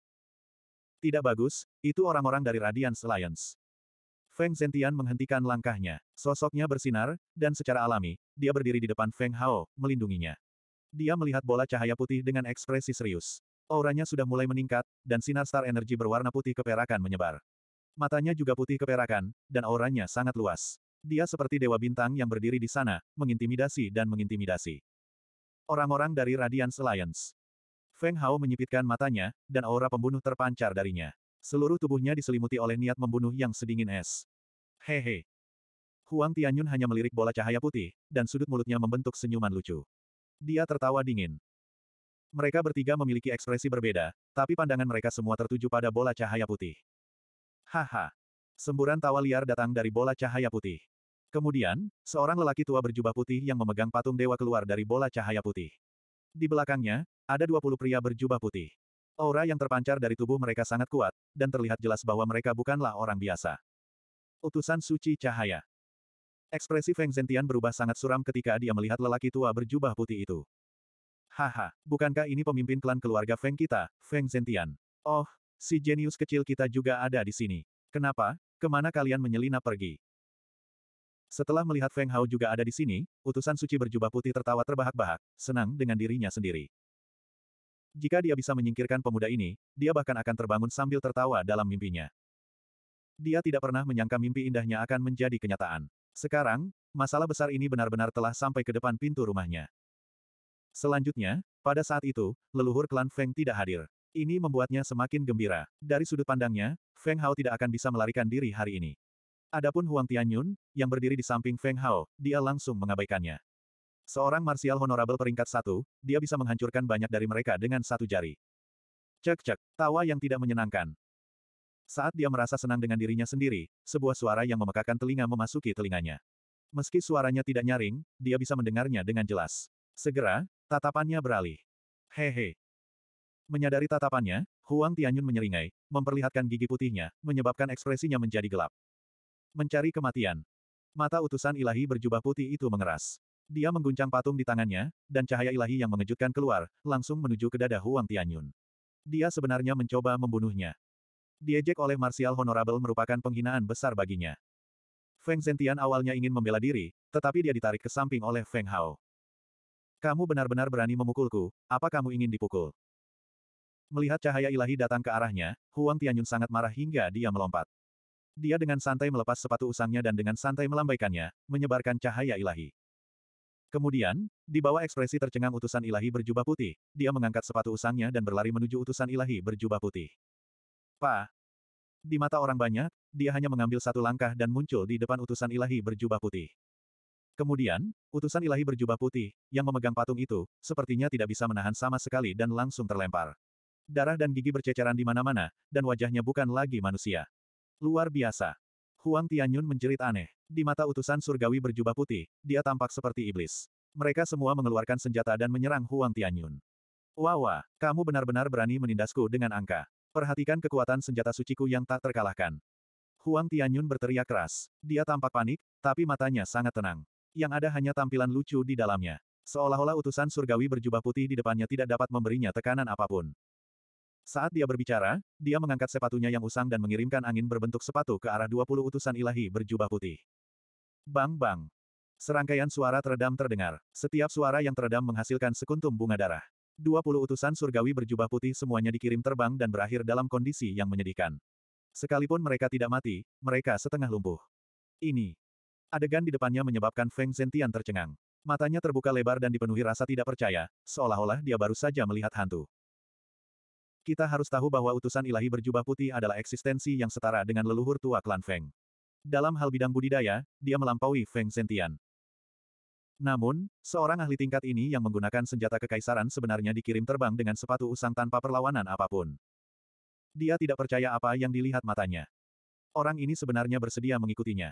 Tidak bagus, itu orang-orang dari Radiance Alliance. Feng Zentian menghentikan langkahnya. Sosoknya bersinar, dan secara alami, dia berdiri di depan Feng Hao, melindunginya. Dia melihat bola cahaya putih dengan ekspresi serius. Auranya sudah mulai meningkat, dan sinar star energi berwarna putih keperakan menyebar. Matanya juga putih keperakan, dan auranya sangat luas. Dia seperti dewa bintang yang berdiri di sana, mengintimidasi dan mengintimidasi. Orang-orang dari Radiance Alliance. Feng Hao menyipitkan matanya, dan aura pembunuh terpancar darinya. Seluruh tubuhnya diselimuti oleh niat membunuh yang sedingin es. Hehe. Huang Tianyun hanya melirik bola cahaya putih, dan sudut mulutnya membentuk senyuman lucu. Dia tertawa dingin. Mereka bertiga memiliki ekspresi berbeda, tapi pandangan mereka semua tertuju pada bola cahaya putih. Haha. Semburan tawa liar datang dari bola cahaya putih. Kemudian, seorang lelaki tua berjubah putih yang memegang patung dewa keluar dari bola cahaya putih. Di belakangnya, ada 20 pria berjubah putih. Aura yang terpancar dari tubuh mereka sangat kuat, dan terlihat jelas bahwa mereka bukanlah orang biasa. Utusan suci cahaya. Ekspresi Feng Zentian berubah sangat suram ketika dia melihat lelaki tua berjubah putih itu. Haha, bukankah ini pemimpin klan keluarga Feng kita, Feng Zentian? Oh, si jenius kecil kita juga ada di sini. Kenapa? Kemana kalian menyelinap pergi? Setelah melihat Feng Hao juga ada di sini, utusan suci berjubah putih tertawa terbahak-bahak, senang dengan dirinya sendiri. Jika dia bisa menyingkirkan pemuda ini, dia bahkan akan terbangun sambil tertawa dalam mimpinya. Dia tidak pernah menyangka mimpi indahnya akan menjadi kenyataan. Sekarang, masalah besar ini benar-benar telah sampai ke depan pintu rumahnya. Selanjutnya, pada saat itu, leluhur klan Feng tidak hadir. Ini membuatnya semakin gembira. Dari sudut pandangnya, Feng Hao tidak akan bisa melarikan diri hari ini. Adapun Huang Tianyun, yang berdiri di samping Feng Hao, dia langsung mengabaikannya. Seorang marsial honorable peringkat satu, dia bisa menghancurkan banyak dari mereka dengan satu jari. Cek-cek, tawa yang tidak menyenangkan. Saat dia merasa senang dengan dirinya sendiri, sebuah suara yang memekakan telinga memasuki telinganya. Meski suaranya tidak nyaring, dia bisa mendengarnya dengan jelas. Segera, tatapannya beralih. Hehe, Menyadari tatapannya, Huang Tianyun menyeringai, memperlihatkan gigi putihnya, menyebabkan ekspresinya menjadi gelap. Mencari kematian. Mata utusan ilahi berjubah putih itu mengeras. Dia mengguncang patung di tangannya, dan cahaya ilahi yang mengejutkan keluar, langsung menuju ke dada Huang Tianyun. Dia sebenarnya mencoba membunuhnya. Diejek oleh Martial Honorable merupakan penghinaan besar baginya. Feng Zentian awalnya ingin membela diri, tetapi dia ditarik ke samping oleh Feng Hao. Kamu benar-benar berani memukulku, apa kamu ingin dipukul? Melihat cahaya ilahi datang ke arahnya, Huang Tianyun sangat marah hingga dia melompat. Dia dengan santai melepas sepatu usangnya dan dengan santai melambaikannya, menyebarkan cahaya ilahi. Kemudian, di bawah ekspresi tercengang utusan ilahi berjubah putih, dia mengangkat sepatu usangnya dan berlari menuju utusan ilahi berjubah putih. Pa! Di mata orang banyak, dia hanya mengambil satu langkah dan muncul di depan utusan ilahi berjubah putih. Kemudian, utusan ilahi berjubah putih, yang memegang patung itu, sepertinya tidak bisa menahan sama sekali dan langsung terlempar. Darah dan gigi berceceran di mana-mana, dan wajahnya bukan lagi manusia. Luar biasa. Huang Tianyun menjerit aneh. Di mata utusan surgawi berjubah putih, dia tampak seperti iblis. Mereka semua mengeluarkan senjata dan menyerang Huang Tianyun. Wawa, kamu benar-benar berani menindasku dengan angka. Perhatikan kekuatan senjata suciku yang tak terkalahkan. Huang Tianyun berteriak keras. Dia tampak panik, tapi matanya sangat tenang. Yang ada hanya tampilan lucu di dalamnya. Seolah-olah utusan surgawi berjubah putih di depannya tidak dapat memberinya tekanan apapun. Saat dia berbicara, dia mengangkat sepatunya yang usang dan mengirimkan angin berbentuk sepatu ke arah 20 utusan ilahi berjubah putih. Bang bang. Serangkaian suara teredam terdengar. Setiap suara yang teredam menghasilkan sekuntum bunga darah. 20 utusan surgawi berjubah putih semuanya dikirim terbang dan berakhir dalam kondisi yang menyedihkan. Sekalipun mereka tidak mati, mereka setengah lumpuh. Ini. Adegan di depannya menyebabkan Feng Zentian tercengang. Matanya terbuka lebar dan dipenuhi rasa tidak percaya, seolah-olah dia baru saja melihat hantu. Kita harus tahu bahwa utusan ilahi berjubah putih adalah eksistensi yang setara dengan leluhur tua klan Feng. Dalam hal bidang budidaya, dia melampaui Feng Sentian. Namun, seorang ahli tingkat ini yang menggunakan senjata kekaisaran sebenarnya dikirim terbang dengan sepatu usang tanpa perlawanan apapun. Dia tidak percaya apa yang dilihat matanya. Orang ini sebenarnya bersedia mengikutinya.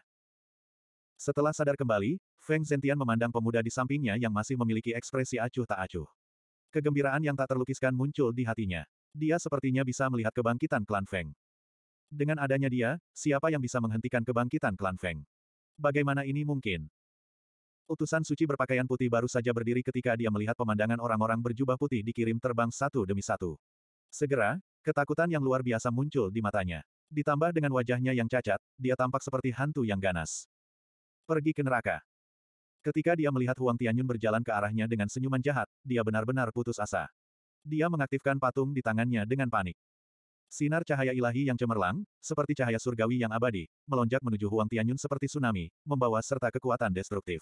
Setelah sadar kembali, Feng Zentian memandang pemuda di sampingnya yang masih memiliki ekspresi acuh tak acuh. Kegembiraan yang tak terlukiskan muncul di hatinya. Dia sepertinya bisa melihat kebangkitan klan Feng. Dengan adanya dia, siapa yang bisa menghentikan kebangkitan klan Feng? Bagaimana ini mungkin? Utusan suci berpakaian putih baru saja berdiri ketika dia melihat pemandangan orang-orang berjubah putih dikirim terbang satu demi satu. Segera, ketakutan yang luar biasa muncul di matanya. Ditambah dengan wajahnya yang cacat, dia tampak seperti hantu yang ganas. Pergi ke neraka. Ketika dia melihat Huang Tianyun berjalan ke arahnya dengan senyuman jahat, dia benar-benar putus asa. Dia mengaktifkan patung di tangannya dengan panik. Sinar cahaya ilahi yang cemerlang, seperti cahaya surgawi yang abadi, melonjak menuju Huang Tianyun seperti tsunami, membawa serta kekuatan destruktif.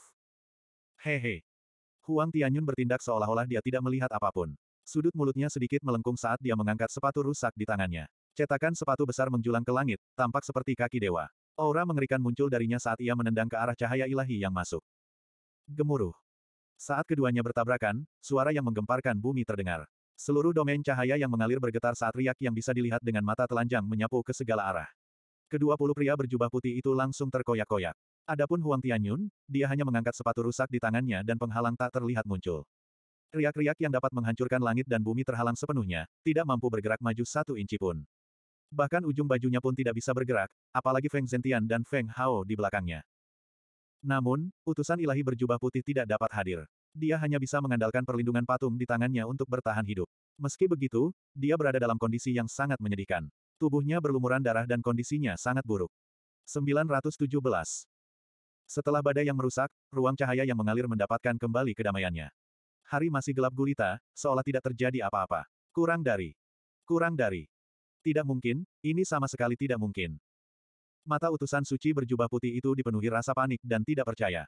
Hehe. Huang Tianyun bertindak seolah-olah dia tidak melihat apapun. Sudut mulutnya sedikit melengkung saat dia mengangkat sepatu rusak di tangannya. Cetakan sepatu besar menjulang ke langit, tampak seperti kaki dewa. Aura mengerikan muncul darinya saat ia menendang ke arah cahaya ilahi yang masuk. Gemuruh. Saat keduanya bertabrakan, suara yang menggemparkan bumi terdengar. Seluruh domain cahaya yang mengalir bergetar saat riak yang bisa dilihat dengan mata telanjang menyapu ke segala arah. Kedua puluh pria berjubah putih itu langsung terkoyak-koyak. Adapun Huang Tianyun, dia hanya mengangkat sepatu rusak di tangannya dan penghalang tak terlihat muncul. Riak-riak yang dapat menghancurkan langit dan bumi terhalang sepenuhnya, tidak mampu bergerak maju satu inci pun. Bahkan ujung bajunya pun tidak bisa bergerak, apalagi Feng Zentian dan Feng Hao di belakangnya. Namun, utusan ilahi berjubah putih tidak dapat hadir. Dia hanya bisa mengandalkan perlindungan patung di tangannya untuk bertahan hidup. Meski begitu, dia berada dalam kondisi yang sangat menyedihkan. Tubuhnya berlumuran darah dan kondisinya sangat buruk. 917. Setelah badai yang merusak, ruang cahaya yang mengalir mendapatkan kembali kedamaiannya. Hari masih gelap gulita, seolah tidak terjadi apa-apa. Kurang dari. Kurang dari. Tidak mungkin, ini sama sekali tidak mungkin. Mata utusan suci berjubah putih itu dipenuhi rasa panik dan tidak percaya.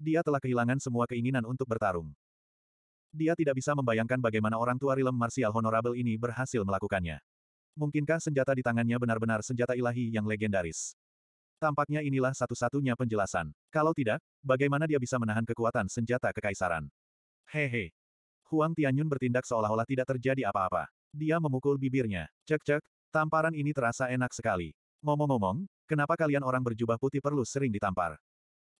Dia telah kehilangan semua keinginan untuk bertarung. Dia tidak bisa membayangkan bagaimana orang tua Rilem Martial Honorable ini berhasil melakukannya. Mungkinkah senjata di tangannya benar-benar senjata ilahi yang legendaris? Tampaknya inilah satu-satunya penjelasan. Kalau tidak, bagaimana dia bisa menahan kekuatan senjata kekaisaran? Hehe. Huang Tianyun bertindak seolah-olah tidak terjadi apa-apa. Dia memukul bibirnya. Cek-cek, tamparan ini terasa enak sekali. Ngomong-ngomong, kenapa kalian orang berjubah putih perlu sering ditampar?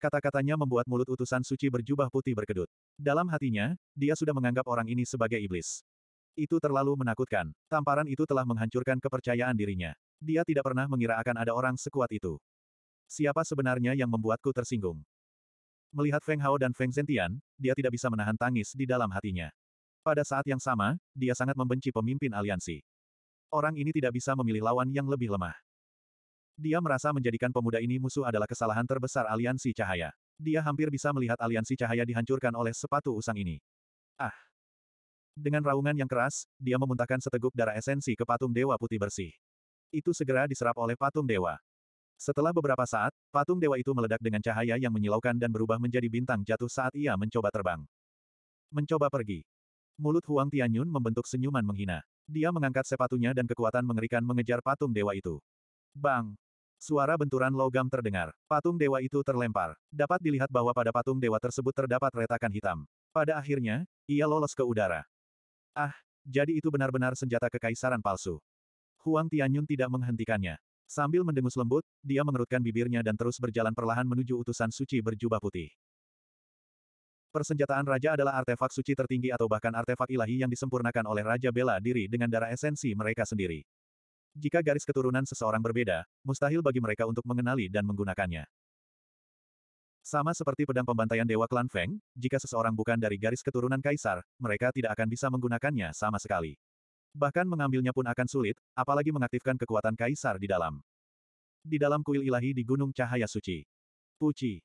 Kata-katanya membuat mulut utusan suci berjubah putih berkedut. Dalam hatinya, dia sudah menganggap orang ini sebagai iblis. Itu terlalu menakutkan. Tamparan itu telah menghancurkan kepercayaan dirinya. Dia tidak pernah mengira akan ada orang sekuat itu. Siapa sebenarnya yang membuatku tersinggung? Melihat Feng Hao dan Feng Zentian, dia tidak bisa menahan tangis di dalam hatinya. Pada saat yang sama, dia sangat membenci pemimpin aliansi. Orang ini tidak bisa memilih lawan yang lebih lemah. Dia merasa menjadikan pemuda ini musuh adalah kesalahan terbesar aliansi cahaya. Dia hampir bisa melihat aliansi cahaya dihancurkan oleh sepatu usang ini. Ah! Dengan raungan yang keras, dia memuntahkan seteguk darah esensi ke patung dewa putih bersih. Itu segera diserap oleh patung dewa. Setelah beberapa saat, patung dewa itu meledak dengan cahaya yang menyilaukan dan berubah menjadi bintang jatuh saat ia mencoba terbang. Mencoba pergi. Mulut Huang Tianyun membentuk senyuman menghina. Dia mengangkat sepatunya dan kekuatan mengerikan mengejar patung dewa itu. Bang! Suara benturan logam terdengar. Patung dewa itu terlempar. Dapat dilihat bahwa pada patung dewa tersebut terdapat retakan hitam. Pada akhirnya, ia lolos ke udara. Ah, jadi itu benar-benar senjata kekaisaran palsu. Huang Tianyun tidak menghentikannya. Sambil mendengus lembut, dia mengerutkan bibirnya dan terus berjalan perlahan menuju utusan suci berjubah putih. Persenjataan raja adalah artefak suci tertinggi atau bahkan artefak ilahi yang disempurnakan oleh raja bela diri dengan darah esensi mereka sendiri. Jika garis keturunan seseorang berbeda, mustahil bagi mereka untuk mengenali dan menggunakannya. Sama seperti pedang pembantaian Dewa Klan Feng, jika seseorang bukan dari garis keturunan kaisar, mereka tidak akan bisa menggunakannya sama sekali. Bahkan mengambilnya pun akan sulit, apalagi mengaktifkan kekuatan kaisar di dalam. Di dalam kuil ilahi di Gunung Cahaya Suci. Puci.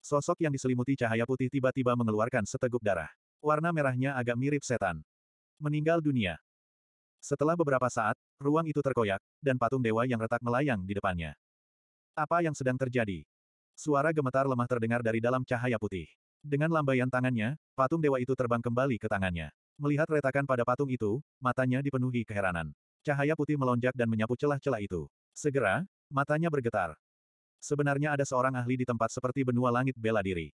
Sosok yang diselimuti cahaya putih tiba-tiba mengeluarkan seteguk darah. Warna merahnya agak mirip setan. Meninggal dunia. Setelah beberapa saat, ruang itu terkoyak, dan patung dewa yang retak melayang di depannya. Apa yang sedang terjadi? Suara gemetar lemah terdengar dari dalam cahaya putih. Dengan lambaian tangannya, patung dewa itu terbang kembali ke tangannya. Melihat retakan pada patung itu, matanya dipenuhi keheranan. Cahaya putih melonjak dan menyapu celah-celah itu. Segera, matanya bergetar. Sebenarnya ada seorang ahli di tempat seperti benua langit bela diri.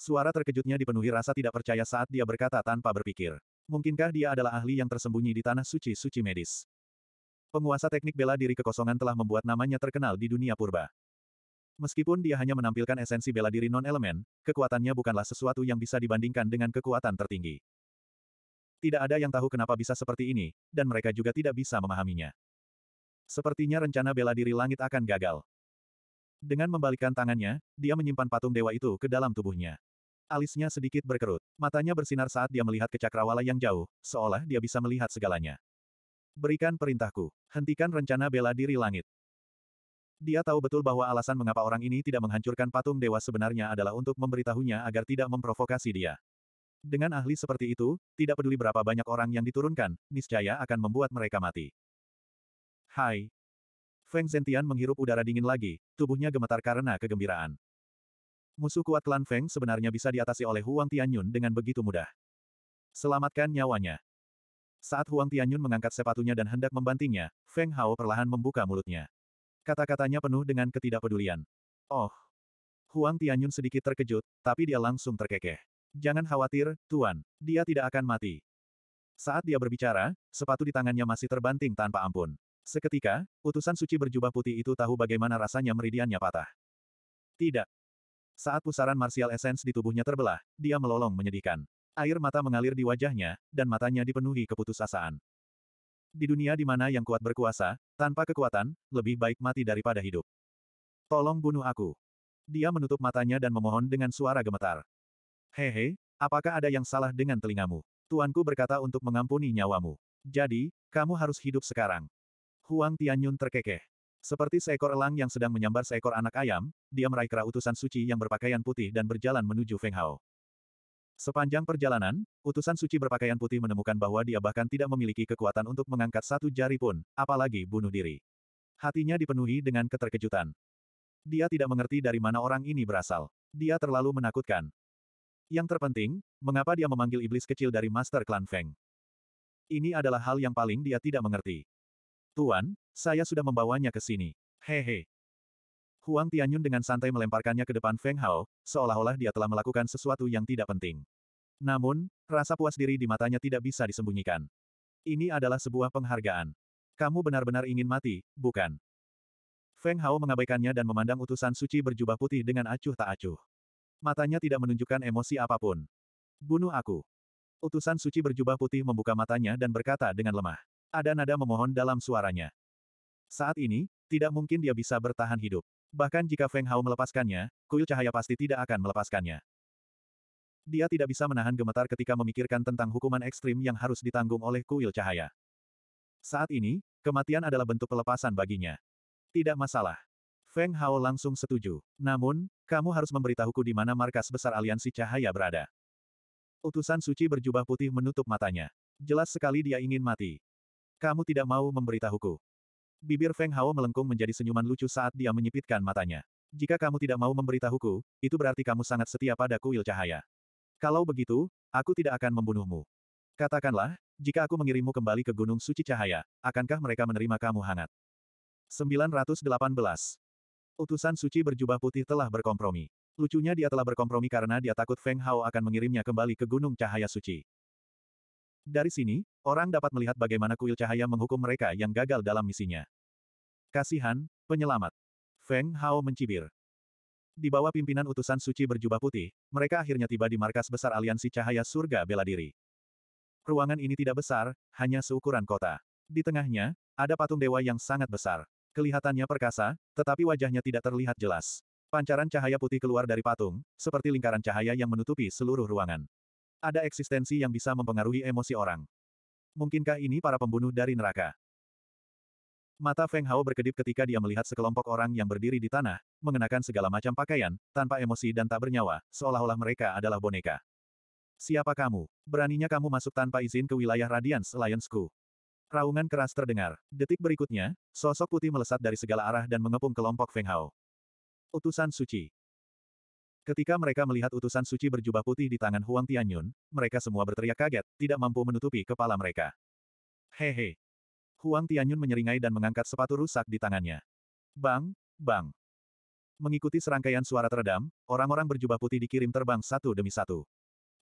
Suara terkejutnya dipenuhi rasa tidak percaya saat dia berkata tanpa berpikir. Mungkinkah dia adalah ahli yang tersembunyi di tanah suci-suci medis? Penguasa teknik bela diri kekosongan telah membuat namanya terkenal di dunia purba. Meskipun dia hanya menampilkan esensi bela diri non-elemen, kekuatannya bukanlah sesuatu yang bisa dibandingkan dengan kekuatan tertinggi. Tidak ada yang tahu kenapa bisa seperti ini, dan mereka juga tidak bisa memahaminya. Sepertinya rencana bela diri langit akan gagal. Dengan membalikkan tangannya, dia menyimpan patung dewa itu ke dalam tubuhnya. Alisnya sedikit berkerut. Matanya bersinar saat dia melihat ke cakrawala yang jauh, seolah dia bisa melihat segalanya. Berikan perintahku. Hentikan rencana bela diri langit. Dia tahu betul bahwa alasan mengapa orang ini tidak menghancurkan patung dewa sebenarnya adalah untuk memberitahunya agar tidak memprovokasi dia. Dengan ahli seperti itu, tidak peduli berapa banyak orang yang diturunkan, niscaya akan membuat mereka mati. Hai. Feng Zentian menghirup udara dingin lagi, tubuhnya gemetar karena kegembiraan. Musuh kuat klan Feng sebenarnya bisa diatasi oleh Huang Tianyun dengan begitu mudah. Selamatkan nyawanya. Saat Huang Tianyun mengangkat sepatunya dan hendak membantingnya, Feng Hao perlahan membuka mulutnya. Kata-katanya penuh dengan ketidakpedulian. Oh! Huang Tianyun sedikit terkejut, tapi dia langsung terkekeh. Jangan khawatir, Tuan. Dia tidak akan mati. Saat dia berbicara, sepatu di tangannya masih terbanting tanpa ampun. Seketika, utusan suci berjubah putih itu tahu bagaimana rasanya meridiannya patah. Tidak, saat pusaran martial essence di tubuhnya terbelah, dia melolong menyedihkan. Air mata mengalir di wajahnya, dan matanya dipenuhi keputusasaan. Di dunia di mana yang kuat berkuasa, tanpa kekuatan, lebih baik mati daripada hidup. Tolong bunuh aku. Dia menutup matanya dan memohon dengan suara gemetar. Hehe, apakah ada yang salah dengan telingamu? Tuanku berkata untuk mengampuni nyawamu. Jadi, kamu harus hidup sekarang. Huang Tianyun terkekeh. Seperti seekor elang yang sedang menyambar seekor anak ayam, dia meraih kera utusan suci yang berpakaian putih dan berjalan menuju Feng Hao. Sepanjang perjalanan, utusan suci berpakaian putih menemukan bahwa dia bahkan tidak memiliki kekuatan untuk mengangkat satu jari pun, apalagi bunuh diri. Hatinya dipenuhi dengan keterkejutan. Dia tidak mengerti dari mana orang ini berasal. Dia terlalu menakutkan. Yang terpenting, mengapa dia memanggil iblis kecil dari Master Klan Feng? Ini adalah hal yang paling dia tidak mengerti. Tuan, saya sudah membawanya ke sini. Hehe. Huang Tianyun dengan santai melemparkannya ke depan Feng Hao, seolah-olah dia telah melakukan sesuatu yang tidak penting. Namun, rasa puas diri di matanya tidak bisa disembunyikan. Ini adalah sebuah penghargaan. Kamu benar-benar ingin mati, bukan? Feng Hao mengabaikannya dan memandang utusan suci berjubah putih dengan acuh tak acuh. Matanya tidak menunjukkan emosi apapun. Bunuh aku. Utusan suci berjubah putih membuka matanya dan berkata dengan lemah. Ada nada memohon dalam suaranya. Saat ini, tidak mungkin dia bisa bertahan hidup. Bahkan jika Feng Hao melepaskannya, kuil cahaya pasti tidak akan melepaskannya. Dia tidak bisa menahan gemetar ketika memikirkan tentang hukuman ekstrim yang harus ditanggung oleh kuil cahaya. Saat ini, kematian adalah bentuk pelepasan baginya. Tidak masalah. Feng Hao langsung setuju. Namun, kamu harus memberitahuku di mana markas besar aliansi cahaya berada. Utusan suci berjubah putih menutup matanya. Jelas sekali dia ingin mati. Kamu tidak mau memberitahuku. Bibir Feng Hao melengkung menjadi senyuman lucu saat dia menyipitkan matanya. Jika kamu tidak mau memberitahuku, itu berarti kamu sangat setia pada kuil cahaya. Kalau begitu, aku tidak akan membunuhmu. Katakanlah, jika aku mengirimmu kembali ke Gunung Suci Cahaya, akankah mereka menerima kamu hangat? 918. Utusan suci berjubah putih telah berkompromi. Lucunya dia telah berkompromi karena dia takut Feng Hao akan mengirimnya kembali ke Gunung Cahaya Suci. Dari sini, orang dapat melihat bagaimana kuil cahaya menghukum mereka yang gagal dalam misinya. Kasihan, penyelamat. Feng Hao mencibir. Di bawah pimpinan utusan suci berjubah putih, mereka akhirnya tiba di markas besar aliansi cahaya surga bela diri. Ruangan ini tidak besar, hanya seukuran kota. Di tengahnya, ada patung dewa yang sangat besar. Kelihatannya perkasa, tetapi wajahnya tidak terlihat jelas. Pancaran cahaya putih keluar dari patung, seperti lingkaran cahaya yang menutupi seluruh ruangan. Ada eksistensi yang bisa mempengaruhi emosi orang. Mungkinkah ini para pembunuh dari neraka? Mata Feng Hao berkedip ketika dia melihat sekelompok orang yang berdiri di tanah, mengenakan segala macam pakaian, tanpa emosi dan tak bernyawa, seolah-olah mereka adalah boneka. Siapa kamu? Beraninya kamu masuk tanpa izin ke wilayah Radiance Lions Raungan keras terdengar. Detik berikutnya, sosok putih melesat dari segala arah dan mengepung kelompok Feng Hao. Utusan suci. Ketika mereka melihat utusan suci berjubah putih di tangan Huang Tianyun, mereka semua berteriak kaget, tidak mampu menutupi kepala mereka. Hehe. Huang Tianyun menyeringai dan mengangkat sepatu rusak di tangannya. Bang, bang. Mengikuti serangkaian suara teredam, orang-orang berjubah putih dikirim terbang satu demi satu.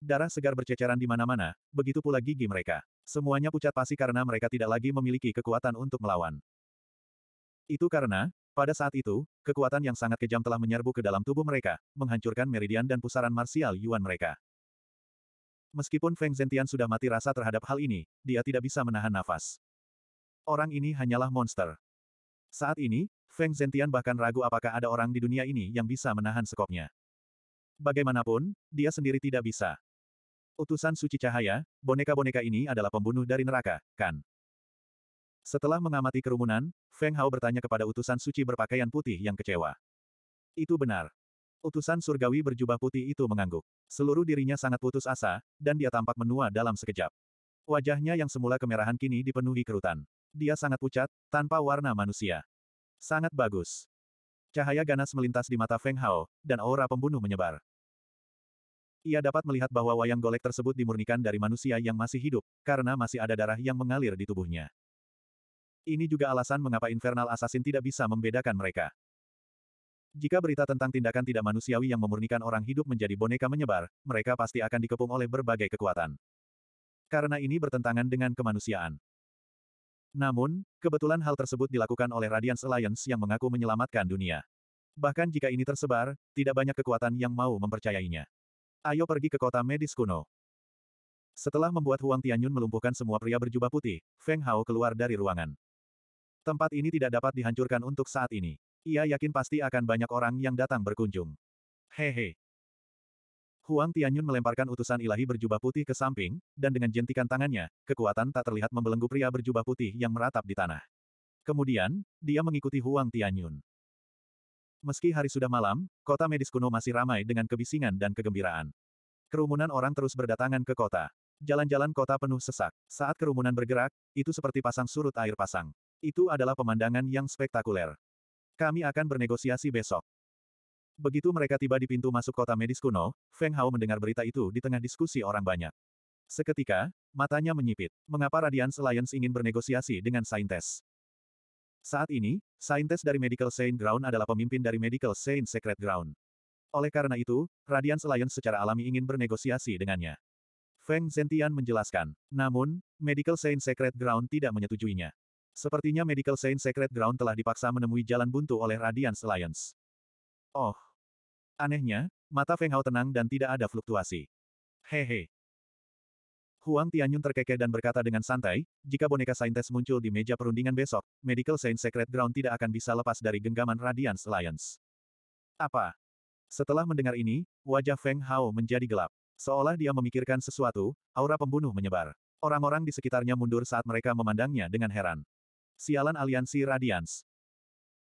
Darah segar berceceran di mana-mana, begitu pula gigi mereka. Semuanya pucat pasi karena mereka tidak lagi memiliki kekuatan untuk melawan. Itu karena, pada saat itu, kekuatan yang sangat kejam telah menyerbu ke dalam tubuh mereka, menghancurkan meridian dan pusaran marsial Yuan mereka. Meskipun Feng Zentian sudah mati rasa terhadap hal ini, dia tidak bisa menahan nafas. Orang ini hanyalah monster. Saat ini, Feng Zentian bahkan ragu apakah ada orang di dunia ini yang bisa menahan sekopnya. Bagaimanapun, dia sendiri tidak bisa. Utusan suci cahaya, boneka-boneka ini adalah pembunuh dari neraka, kan? Setelah mengamati kerumunan, Feng Hao bertanya kepada utusan suci berpakaian putih yang kecewa. Itu benar. Utusan surgawi berjubah putih itu mengangguk. Seluruh dirinya sangat putus asa, dan dia tampak menua dalam sekejap. Wajahnya yang semula kemerahan kini dipenuhi kerutan. Dia sangat pucat, tanpa warna manusia. Sangat bagus. Cahaya ganas melintas di mata Feng Hao, dan aura pembunuh menyebar. Ia dapat melihat bahwa wayang golek tersebut dimurnikan dari manusia yang masih hidup, karena masih ada darah yang mengalir di tubuhnya. Ini juga alasan mengapa Infernal Assassin tidak bisa membedakan mereka. Jika berita tentang tindakan tidak manusiawi yang memurnikan orang hidup menjadi boneka menyebar, mereka pasti akan dikepung oleh berbagai kekuatan. Karena ini bertentangan dengan kemanusiaan. Namun, kebetulan hal tersebut dilakukan oleh Radiance Alliance yang mengaku menyelamatkan dunia. Bahkan jika ini tersebar, tidak banyak kekuatan yang mau mempercayainya. Ayo pergi ke kota medis kuno. Setelah membuat Huang Tianyun melumpuhkan semua pria berjubah putih, Feng Hao keluar dari ruangan. Tempat ini tidak dapat dihancurkan untuk saat ini. Ia yakin pasti akan banyak orang yang datang berkunjung. Hehe. Huang Tianyun melemparkan utusan ilahi berjubah putih ke samping, dan dengan jentikan tangannya, kekuatan tak terlihat membelenggu pria berjubah putih yang meratap di tanah. Kemudian, dia mengikuti Huang Tianyun. Meski hari sudah malam, kota medis kuno masih ramai dengan kebisingan dan kegembiraan. Kerumunan orang terus berdatangan ke kota. Jalan-jalan kota penuh sesak. Saat kerumunan bergerak, itu seperti pasang surut air pasang. Itu adalah pemandangan yang spektakuler. Kami akan bernegosiasi besok. Begitu mereka tiba di pintu masuk kota medis kuno, Feng Hao mendengar berita itu di tengah diskusi orang banyak. Seketika, matanya menyipit. Mengapa Radiance Alliance ingin bernegosiasi dengan Saintes? Saat ini, Saintes dari Medical Saint Ground adalah pemimpin dari Medical Saint Secret Ground. Oleh karena itu, Radiance Alliance secara alami ingin bernegosiasi dengannya. Feng Zentian menjelaskan. Namun, Medical Saint Secret Ground tidak menyetujuinya. Sepertinya Medical Saint Secret Ground telah dipaksa menemui jalan buntu oleh Radiance Alliance. Oh. Anehnya, mata Feng Hao tenang dan tidak ada fluktuasi. Hehe. Huang Tianyun terkekeh dan berkata dengan santai, jika boneka saintes muncul di meja perundingan besok, Medical Saint Secret Ground tidak akan bisa lepas dari genggaman Radiance Alliance. Apa? Setelah mendengar ini, wajah Feng Hao menjadi gelap. Seolah dia memikirkan sesuatu, aura pembunuh menyebar. Orang-orang di sekitarnya mundur saat mereka memandangnya dengan heran. Sialan aliansi Radiance.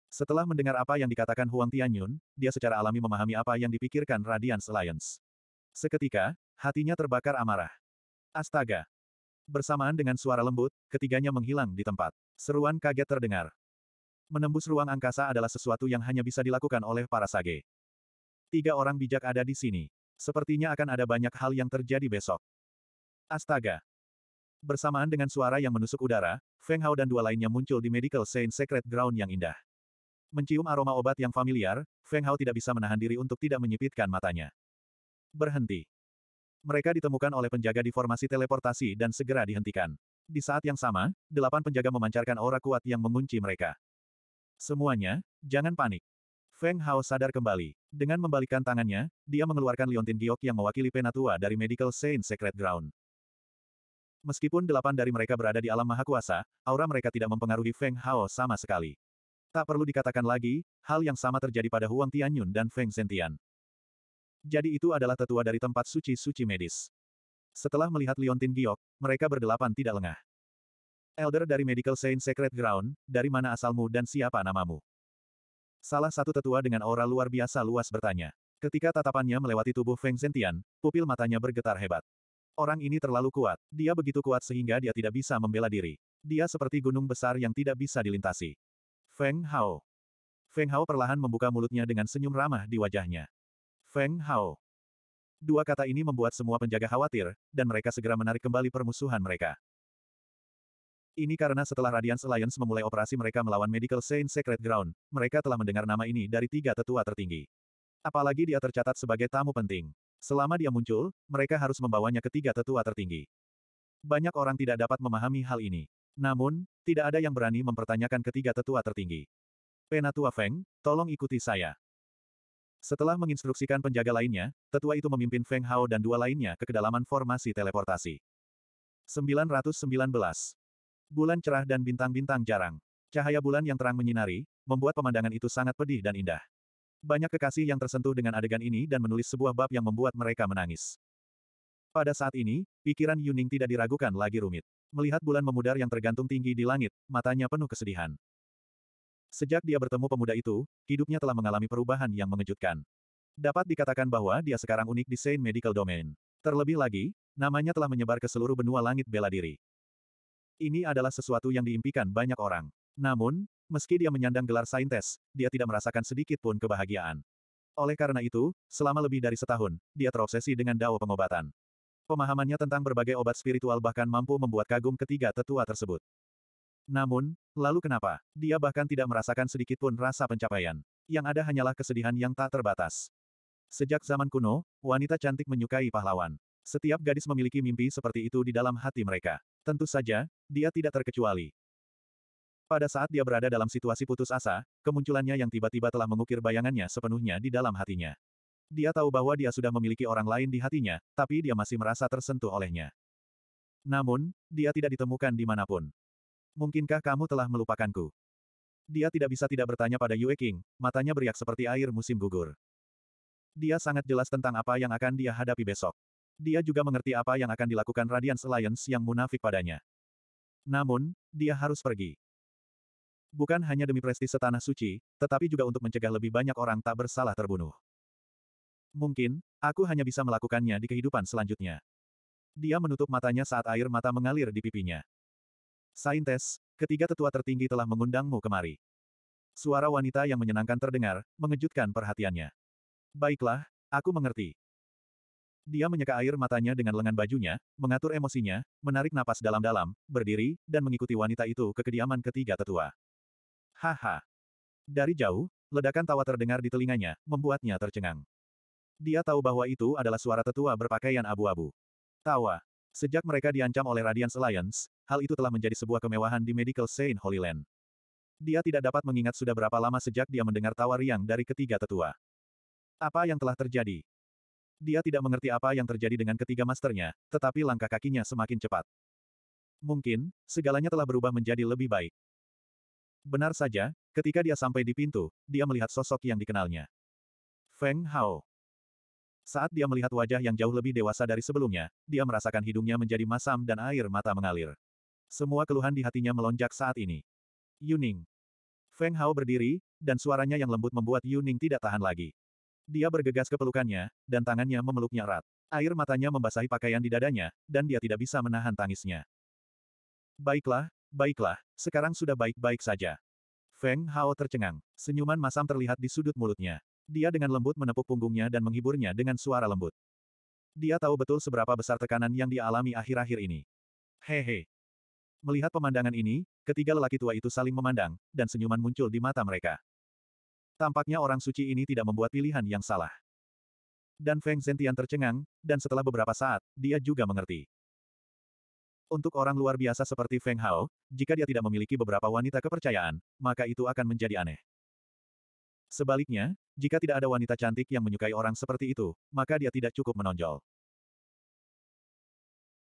Setelah mendengar apa yang dikatakan Huang Tianyun, dia secara alami memahami apa yang dipikirkan Radiance Alliance. Seketika, hatinya terbakar amarah. Astaga! Bersamaan dengan suara lembut, ketiganya menghilang di tempat. Seruan kaget terdengar. Menembus ruang angkasa adalah sesuatu yang hanya bisa dilakukan oleh para sage. Tiga orang bijak ada di sini. Sepertinya akan ada banyak hal yang terjadi besok. Astaga! Bersamaan dengan suara yang menusuk udara, Feng Hao dan dua lainnya muncul di Medical Saint Secret Ground yang indah. Mencium aroma obat yang familiar, Feng Hao tidak bisa menahan diri untuk tidak menyipitkan matanya. Berhenti. Mereka ditemukan oleh penjaga di formasi teleportasi dan segera dihentikan. Di saat yang sama, delapan penjaga memancarkan aura kuat yang mengunci mereka. Semuanya, jangan panik. Feng Hao sadar kembali. Dengan membalikkan tangannya, dia mengeluarkan liontin giok yang mewakili penatua dari Medical Saint Secret Ground. Meskipun delapan dari mereka berada di alam maha kuasa, aura mereka tidak mempengaruhi Feng Hao sama sekali. Tak perlu dikatakan lagi, hal yang sama terjadi pada Huang Tianyun dan Feng Zentian. Jadi itu adalah tetua dari tempat suci-suci medis. Setelah melihat Liontin Giok, mereka berdelapan tidak lengah. Elder dari Medical Saint Secret Ground, dari mana asalmu dan siapa namamu? Salah satu tetua dengan aura luar biasa luas bertanya. Ketika tatapannya melewati tubuh Feng Zentian, pupil matanya bergetar hebat. Orang ini terlalu kuat. Dia begitu kuat sehingga dia tidak bisa membela diri. Dia seperti gunung besar yang tidak bisa dilintasi. Feng Hao. Feng Hao perlahan membuka mulutnya dengan senyum ramah di wajahnya. Feng Hao. Dua kata ini membuat semua penjaga khawatir, dan mereka segera menarik kembali permusuhan mereka. Ini karena setelah Radiance Alliance memulai operasi mereka melawan Medical Saint Secret Ground, mereka telah mendengar nama ini dari tiga tetua tertinggi. Apalagi dia tercatat sebagai tamu penting. Selama dia muncul, mereka harus membawanya ke tiga tetua tertinggi. Banyak orang tidak dapat memahami hal ini. Namun, tidak ada yang berani mempertanyakan ketiga tetua tertinggi. Penatua Feng, tolong ikuti saya. Setelah menginstruksikan penjaga lainnya, tetua itu memimpin Feng Hao dan dua lainnya ke kedalaman formasi teleportasi. 919. Bulan cerah dan bintang-bintang jarang. Cahaya bulan yang terang menyinari, membuat pemandangan itu sangat pedih dan indah. Banyak kekasih yang tersentuh dengan adegan ini dan menulis sebuah bab yang membuat mereka menangis. Pada saat ini, pikiran Yuning tidak diragukan lagi rumit. Melihat bulan memudar yang tergantung tinggi di langit, matanya penuh kesedihan. Sejak dia bertemu pemuda itu, hidupnya telah mengalami perubahan yang mengejutkan. Dapat dikatakan bahwa dia sekarang unik di Saint Medical Domain. Terlebih lagi, namanya telah menyebar ke seluruh benua langit bela diri. Ini adalah sesuatu yang diimpikan banyak orang. Namun, Meski dia menyandang gelar saintes, dia tidak merasakan sedikit pun kebahagiaan. Oleh karena itu, selama lebih dari setahun, dia terobsesi dengan dao pengobatan. Pemahamannya tentang berbagai obat spiritual bahkan mampu membuat kagum ketiga tetua tersebut. Namun, lalu kenapa? Dia bahkan tidak merasakan sedikit pun rasa pencapaian. Yang ada hanyalah kesedihan yang tak terbatas. Sejak zaman kuno, wanita cantik menyukai pahlawan. Setiap gadis memiliki mimpi seperti itu di dalam hati mereka. Tentu saja, dia tidak terkecuali. Pada saat dia berada dalam situasi putus asa, kemunculannya yang tiba-tiba telah mengukir bayangannya sepenuhnya di dalam hatinya. Dia tahu bahwa dia sudah memiliki orang lain di hatinya, tapi dia masih merasa tersentuh olehnya. Namun, dia tidak ditemukan di manapun. Mungkinkah kamu telah melupakanku? Dia tidak bisa tidak bertanya pada Yue King, matanya beriak seperti air musim gugur. Dia sangat jelas tentang apa yang akan dia hadapi besok. Dia juga mengerti apa yang akan dilakukan Radiance Alliance yang munafik padanya. Namun, dia harus pergi. Bukan hanya demi prestise tanah suci, tetapi juga untuk mencegah lebih banyak orang tak bersalah terbunuh. Mungkin, aku hanya bisa melakukannya di kehidupan selanjutnya. Dia menutup matanya saat air mata mengalir di pipinya. Saintes, ketiga tetua tertinggi telah mengundangmu kemari. Suara wanita yang menyenangkan terdengar, mengejutkan perhatiannya. Baiklah, aku mengerti. Dia menyeka air matanya dengan lengan bajunya, mengatur emosinya, menarik napas dalam-dalam, berdiri, dan mengikuti wanita itu ke kediaman ketiga tetua. Haha. Dari jauh, ledakan tawa terdengar di telinganya, membuatnya tercengang. Dia tahu bahwa itu adalah suara tetua berpakaian abu-abu. Tawa. Sejak mereka diancam oleh Radiance Alliance, hal itu telah menjadi sebuah kemewahan di Medical Saint Holy Land. Dia tidak dapat mengingat sudah berapa lama sejak dia mendengar tawa riang dari ketiga tetua. Apa yang telah terjadi? Dia tidak mengerti apa yang terjadi dengan ketiga masternya, tetapi langkah kakinya semakin cepat. Mungkin, segalanya telah berubah menjadi lebih baik. Benar saja, ketika dia sampai di pintu, dia melihat sosok yang dikenalnya. Feng Hao. Saat dia melihat wajah yang jauh lebih dewasa dari sebelumnya, dia merasakan hidungnya menjadi masam dan air mata mengalir. Semua keluhan di hatinya melonjak saat ini. Yuning. Feng Hao berdiri, dan suaranya yang lembut membuat Yuning tidak tahan lagi. Dia bergegas ke pelukannya, dan tangannya memeluknya erat. Air matanya membasahi pakaian di dadanya, dan dia tidak bisa menahan tangisnya. Baiklah, Baiklah, sekarang sudah baik-baik saja. Feng Hao tercengang. Senyuman masam terlihat di sudut mulutnya. Dia dengan lembut menepuk punggungnya dan menghiburnya dengan suara lembut. Dia tahu betul seberapa besar tekanan yang dialami akhir-akhir ini. Hehe. Melihat pemandangan ini, ketiga lelaki tua itu saling memandang, dan senyuman muncul di mata mereka. Tampaknya orang suci ini tidak membuat pilihan yang salah. Dan Feng Zentian tercengang, dan setelah beberapa saat, dia juga mengerti. Untuk orang luar biasa seperti Feng Hao, jika dia tidak memiliki beberapa wanita kepercayaan, maka itu akan menjadi aneh. Sebaliknya, jika tidak ada wanita cantik yang menyukai orang seperti itu, maka dia tidak cukup menonjol.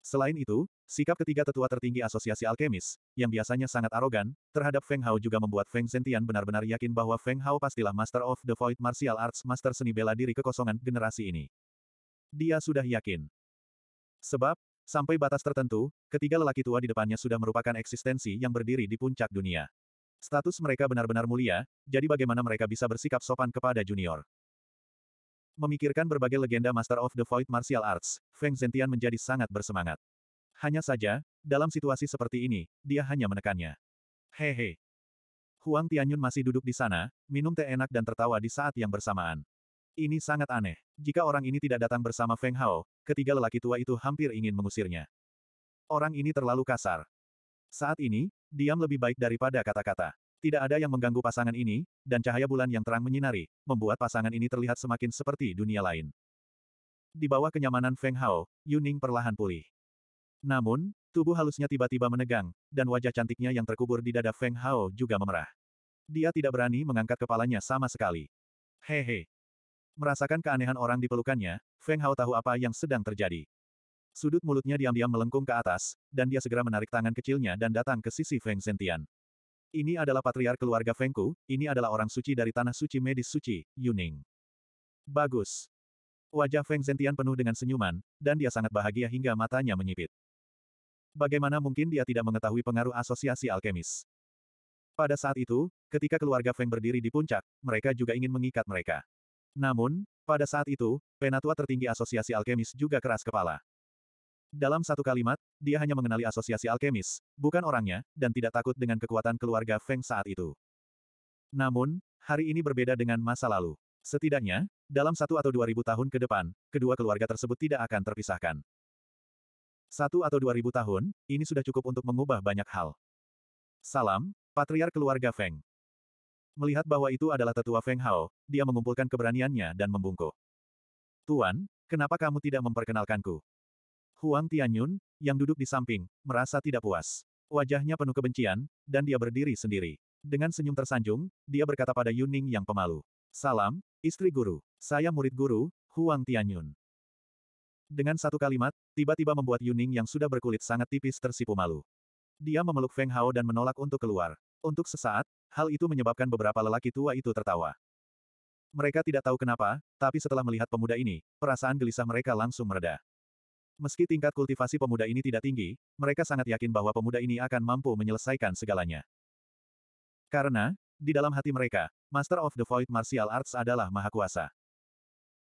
Selain itu, sikap ketiga tetua tertinggi asosiasi alkemis, yang biasanya sangat arogan, terhadap Feng Hao juga membuat Feng Sentian benar-benar yakin bahwa Feng Hao pastilah Master of the Void Martial Arts Master seni bela diri kekosongan generasi ini. Dia sudah yakin. Sebab, Sampai batas tertentu, ketiga lelaki tua di depannya sudah merupakan eksistensi yang berdiri di puncak dunia. Status mereka benar-benar mulia, jadi bagaimana mereka bisa bersikap sopan kepada junior? Memikirkan berbagai legenda Master of the Void Martial Arts, Feng Zentian menjadi sangat bersemangat. Hanya saja, dalam situasi seperti ini, dia hanya menekannya. Hehe. Huang Tianyun masih duduk di sana, minum teh enak dan tertawa di saat yang bersamaan. Ini sangat aneh. Jika orang ini tidak datang bersama Feng Hao, ketiga lelaki tua itu hampir ingin mengusirnya. Orang ini terlalu kasar. Saat ini, diam lebih baik daripada kata-kata. Tidak ada yang mengganggu pasangan ini, dan cahaya bulan yang terang menyinari, membuat pasangan ini terlihat semakin seperti dunia lain. Di bawah kenyamanan Feng Hao, Yuning perlahan pulih. Namun, tubuh halusnya tiba-tiba menegang, dan wajah cantiknya yang terkubur di dada Feng Hao juga memerah. Dia tidak berani mengangkat kepalanya sama sekali. Hehe, Merasakan keanehan orang di pelukannya, Feng Hao tahu apa yang sedang terjadi. Sudut mulutnya diam-diam melengkung ke atas, dan dia segera menarik tangan kecilnya dan datang ke sisi Feng Zentian. Ini adalah patriar keluarga Fengku, ini adalah orang suci dari tanah suci medis suci, Yuning. Bagus. Wajah Feng Zentian penuh dengan senyuman, dan dia sangat bahagia hingga matanya menyipit. Bagaimana mungkin dia tidak mengetahui pengaruh asosiasi alkemis? Pada saat itu, ketika keluarga Feng berdiri di puncak, mereka juga ingin mengikat mereka. Namun, pada saat itu, penatua tertinggi Asosiasi Alkemis juga keras kepala. Dalam satu kalimat, dia hanya mengenali Asosiasi Alkemis, bukan orangnya, dan tidak takut dengan kekuatan keluarga Feng saat itu. Namun, hari ini berbeda dengan masa lalu. Setidaknya, dalam satu atau dua ribu tahun ke depan, kedua keluarga tersebut tidak akan terpisahkan. Satu atau dua ribu tahun, ini sudah cukup untuk mengubah banyak hal. Salam, Patriar Keluarga Feng. Melihat bahwa itu adalah tetua Feng Hao, dia mengumpulkan keberaniannya dan membungkuk. Tuan, kenapa kamu tidak memperkenalkanku? Huang Tianyun, yang duduk di samping, merasa tidak puas. Wajahnya penuh kebencian, dan dia berdiri sendiri. Dengan senyum tersanjung, dia berkata pada Yuning yang pemalu. Salam, istri guru. Saya murid guru, Huang Tianyun. Dengan satu kalimat, tiba-tiba membuat Yuning yang sudah berkulit sangat tipis tersipu malu. Dia memeluk Feng Hao dan menolak untuk keluar. Untuk sesaat, hal itu menyebabkan beberapa lelaki tua itu tertawa. Mereka tidak tahu kenapa, tapi setelah melihat pemuda ini, perasaan gelisah mereka langsung mereda. Meski tingkat kultivasi pemuda ini tidak tinggi, mereka sangat yakin bahwa pemuda ini akan mampu menyelesaikan segalanya. Karena, di dalam hati mereka, Master of the Void Martial Arts adalah maha kuasa.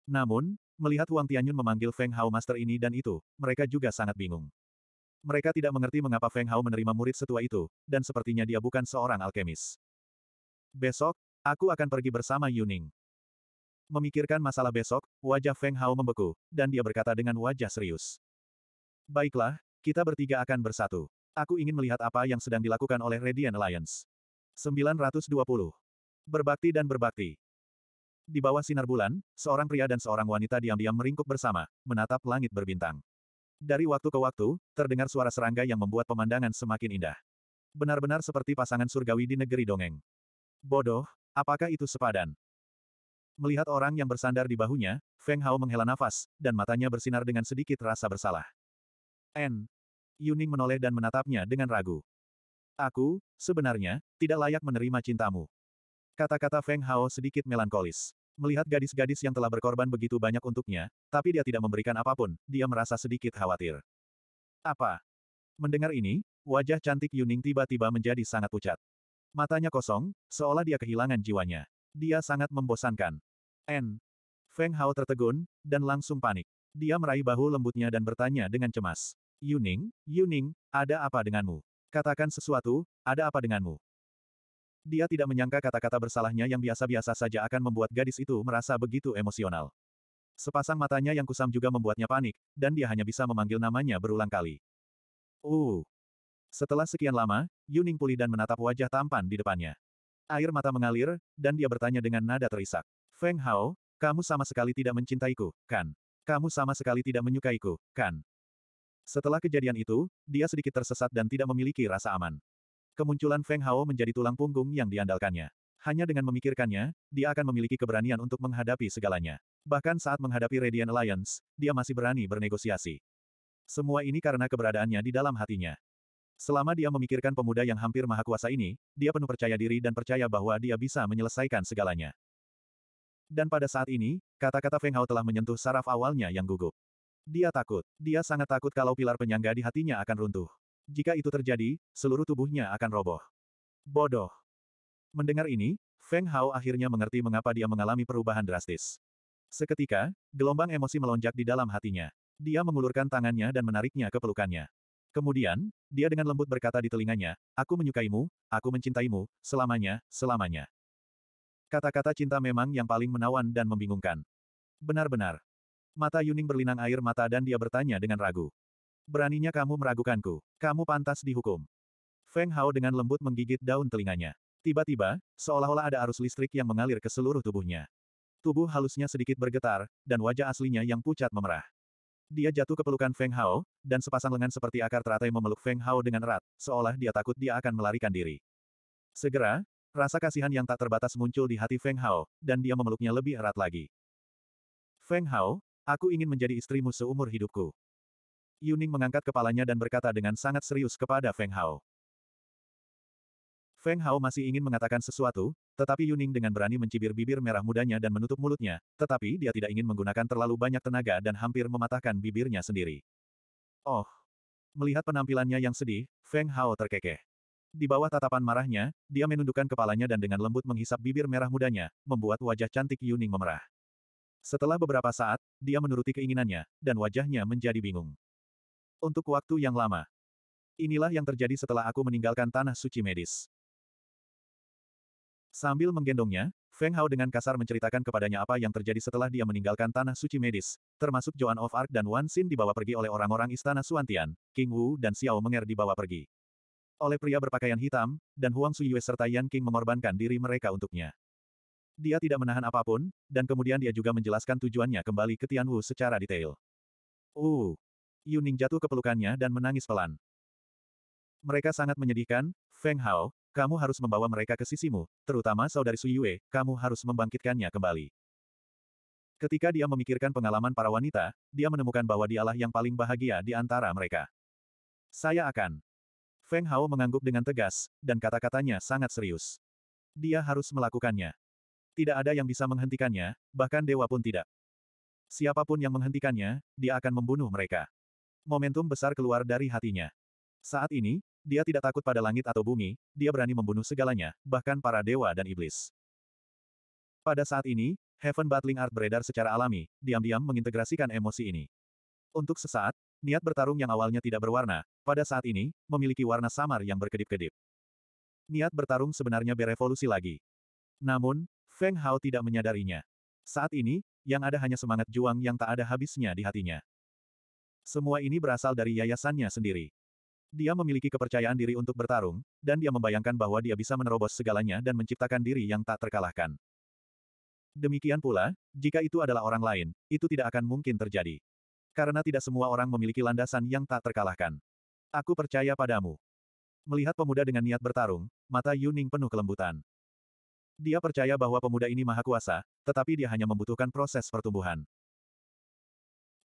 Namun, melihat Huang Tianyun memanggil Feng Hao Master ini dan itu, mereka juga sangat bingung. Mereka tidak mengerti mengapa Feng Hao menerima murid setua itu, dan sepertinya dia bukan seorang alkemis. Besok, aku akan pergi bersama Yuning. Memikirkan masalah besok, wajah Feng Hao membeku, dan dia berkata dengan wajah serius. Baiklah, kita bertiga akan bersatu. Aku ingin melihat apa yang sedang dilakukan oleh Radiant Alliance. 920. Berbakti dan berbakti. Di bawah sinar bulan, seorang pria dan seorang wanita diam-diam meringkuk bersama, menatap langit berbintang. Dari waktu ke waktu, terdengar suara serangga yang membuat pemandangan semakin indah. Benar-benar seperti pasangan surgawi di negeri dongeng. Bodoh, apakah itu sepadan? Melihat orang yang bersandar di bahunya, Feng Hao menghela nafas, dan matanya bersinar dengan sedikit rasa bersalah. N. Yuning menoleh dan menatapnya dengan ragu. Aku, sebenarnya, tidak layak menerima cintamu. Kata-kata Feng Hao sedikit melankolis. Melihat gadis-gadis yang telah berkorban begitu banyak untuknya, tapi dia tidak memberikan apapun, dia merasa sedikit khawatir. Apa? Mendengar ini, wajah cantik Yuning tiba-tiba menjadi sangat pucat. Matanya kosong, seolah dia kehilangan jiwanya. Dia sangat membosankan. N. Feng Hao tertegun, dan langsung panik. Dia meraih bahu lembutnya dan bertanya dengan cemas. Yuning, Yuning, ada apa denganmu? Katakan sesuatu, ada apa denganmu? Dia tidak menyangka kata-kata bersalahnya yang biasa-biasa saja akan membuat gadis itu merasa begitu emosional. Sepasang matanya yang kusam juga membuatnya panik, dan dia hanya bisa memanggil namanya berulang kali. Uh. Setelah sekian lama, Yuning pulih dan menatap wajah tampan di depannya. Air mata mengalir, dan dia bertanya dengan nada terisak. Feng Hao, kamu sama sekali tidak mencintaiku, kan? Kamu sama sekali tidak menyukaiku, kan? Setelah kejadian itu, dia sedikit tersesat dan tidak memiliki rasa aman. Kemunculan Feng Hao menjadi tulang punggung yang diandalkannya. Hanya dengan memikirkannya, dia akan memiliki keberanian untuk menghadapi segalanya. Bahkan saat menghadapi Radiant Alliance, dia masih berani bernegosiasi. Semua ini karena keberadaannya di dalam hatinya. Selama dia memikirkan pemuda yang hampir maha kuasa ini, dia penuh percaya diri dan percaya bahwa dia bisa menyelesaikan segalanya. Dan pada saat ini, kata-kata Feng Hao telah menyentuh saraf awalnya yang gugup. Dia takut. Dia sangat takut kalau pilar penyangga di hatinya akan runtuh. Jika itu terjadi, seluruh tubuhnya akan roboh. Bodoh. Mendengar ini, Feng Hao akhirnya mengerti mengapa dia mengalami perubahan drastis. Seketika, gelombang emosi melonjak di dalam hatinya. Dia mengulurkan tangannya dan menariknya ke pelukannya. Kemudian, dia dengan lembut berkata di telinganya, Aku menyukaimu, aku mencintaimu, selamanya, selamanya. Kata-kata cinta memang yang paling menawan dan membingungkan. Benar-benar. Mata Yuning berlinang air mata dan dia bertanya dengan ragu. Beraninya kamu meragukanku. Kamu pantas dihukum. Feng Hao dengan lembut menggigit daun telinganya. Tiba-tiba, seolah-olah ada arus listrik yang mengalir ke seluruh tubuhnya. Tubuh halusnya sedikit bergetar, dan wajah aslinya yang pucat memerah. Dia jatuh ke pelukan Feng Hao, dan sepasang lengan seperti akar teratai memeluk Feng Hao dengan erat, seolah dia takut dia akan melarikan diri. Segera, rasa kasihan yang tak terbatas muncul di hati Feng Hao, dan dia memeluknya lebih erat lagi. Feng Hao, aku ingin menjadi istrimu seumur hidupku. Yuning mengangkat kepalanya dan berkata dengan sangat serius kepada Feng Hao. Feng Hao masih ingin mengatakan sesuatu, tetapi Yuning dengan berani mencibir bibir merah mudanya dan menutup mulutnya, tetapi dia tidak ingin menggunakan terlalu banyak tenaga dan hampir mematahkan bibirnya sendiri. Oh! Melihat penampilannya yang sedih, Feng Hao terkekeh. Di bawah tatapan marahnya, dia menundukkan kepalanya dan dengan lembut menghisap bibir merah mudanya, membuat wajah cantik Yuning memerah. Setelah beberapa saat, dia menuruti keinginannya, dan wajahnya menjadi bingung. Untuk waktu yang lama. Inilah yang terjadi setelah aku meninggalkan tanah suci medis. Sambil menggendongnya, Feng Hao dengan kasar menceritakan kepadanya apa yang terjadi setelah dia meninggalkan tanah suci medis, termasuk Joan of Arc dan Wan Xin dibawa pergi oleh orang-orang istana Suantian, King Wu dan Xiao Menger dibawa pergi. Oleh pria berpakaian hitam, dan Huang Yue serta Yan King mengorbankan diri mereka untuknya. Dia tidak menahan apapun, dan kemudian dia juga menjelaskan tujuannya kembali ke Tian Wu secara detail. Uh, Yuning jatuh ke pelukannya dan menangis pelan. Mereka sangat menyedihkan, Feng Hao, kamu harus membawa mereka ke sisimu, terutama saudari Su Yue, kamu harus membangkitkannya kembali. Ketika dia memikirkan pengalaman para wanita, dia menemukan bahwa dialah yang paling bahagia di antara mereka. Saya akan. Feng Hao mengangguk dengan tegas, dan kata-katanya sangat serius. Dia harus melakukannya. Tidak ada yang bisa menghentikannya, bahkan dewa pun tidak. Siapapun yang menghentikannya, dia akan membunuh mereka. Momentum besar keluar dari hatinya. Saat ini, dia tidak takut pada langit atau bumi, dia berani membunuh segalanya, bahkan para dewa dan iblis. Pada saat ini, Heaven Battling Art beredar secara alami, diam-diam mengintegrasikan emosi ini. Untuk sesaat, niat bertarung yang awalnya tidak berwarna, pada saat ini, memiliki warna samar yang berkedip-kedip. Niat bertarung sebenarnya berevolusi lagi. Namun, Feng Hao tidak menyadarinya. Saat ini, yang ada hanya semangat juang yang tak ada habisnya di hatinya. Semua ini berasal dari yayasannya sendiri. Dia memiliki kepercayaan diri untuk bertarung, dan dia membayangkan bahwa dia bisa menerobos segalanya dan menciptakan diri yang tak terkalahkan. Demikian pula, jika itu adalah orang lain, itu tidak akan mungkin terjadi. Karena tidak semua orang memiliki landasan yang tak terkalahkan. Aku percaya padamu. Melihat pemuda dengan niat bertarung, mata Yuning penuh kelembutan. Dia percaya bahwa pemuda ini maha kuasa, tetapi dia hanya membutuhkan proses pertumbuhan.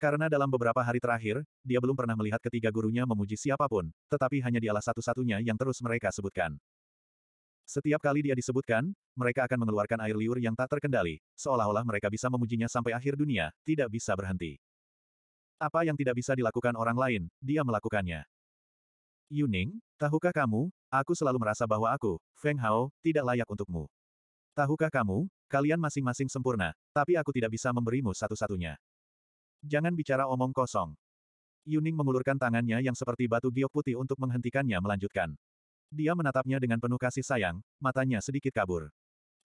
Karena dalam beberapa hari terakhir, dia belum pernah melihat ketiga gurunya memuji siapapun, tetapi hanya dialah satu-satunya yang terus mereka sebutkan. Setiap kali dia disebutkan, mereka akan mengeluarkan air liur yang tak terkendali, seolah-olah mereka bisa memujinya sampai akhir dunia, tidak bisa berhenti. Apa yang tidak bisa dilakukan orang lain, dia melakukannya. Yuning, tahukah kamu, aku selalu merasa bahwa aku, Feng Hao, tidak layak untukmu. Tahukah kamu, kalian masing-masing sempurna, tapi aku tidak bisa memberimu satu-satunya. Jangan bicara omong kosong. Yuning mengulurkan tangannya yang seperti batu giok putih untuk menghentikannya melanjutkan. Dia menatapnya dengan penuh kasih sayang, matanya sedikit kabur.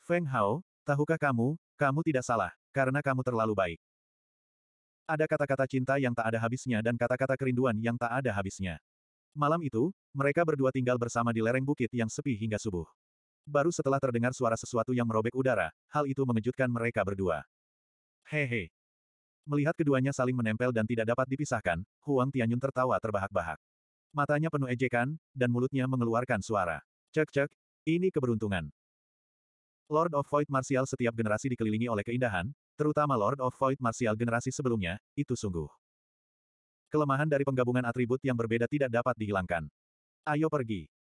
Feng Hao, tahukah kamu, kamu tidak salah, karena kamu terlalu baik. Ada kata-kata cinta yang tak ada habisnya dan kata-kata kerinduan yang tak ada habisnya. Malam itu, mereka berdua tinggal bersama di lereng bukit yang sepi hingga subuh. Baru setelah terdengar suara sesuatu yang merobek udara, hal itu mengejutkan mereka berdua. Hehe, Melihat keduanya saling menempel dan tidak dapat dipisahkan, Huang Tianyun tertawa terbahak-bahak. Matanya penuh ejekan, dan mulutnya mengeluarkan suara. Cek-cek, ini keberuntungan. Lord of Void Martial setiap generasi dikelilingi oleh keindahan, terutama Lord of Void Martial generasi sebelumnya, itu sungguh. Kelemahan dari penggabungan atribut yang berbeda tidak dapat dihilangkan. Ayo pergi.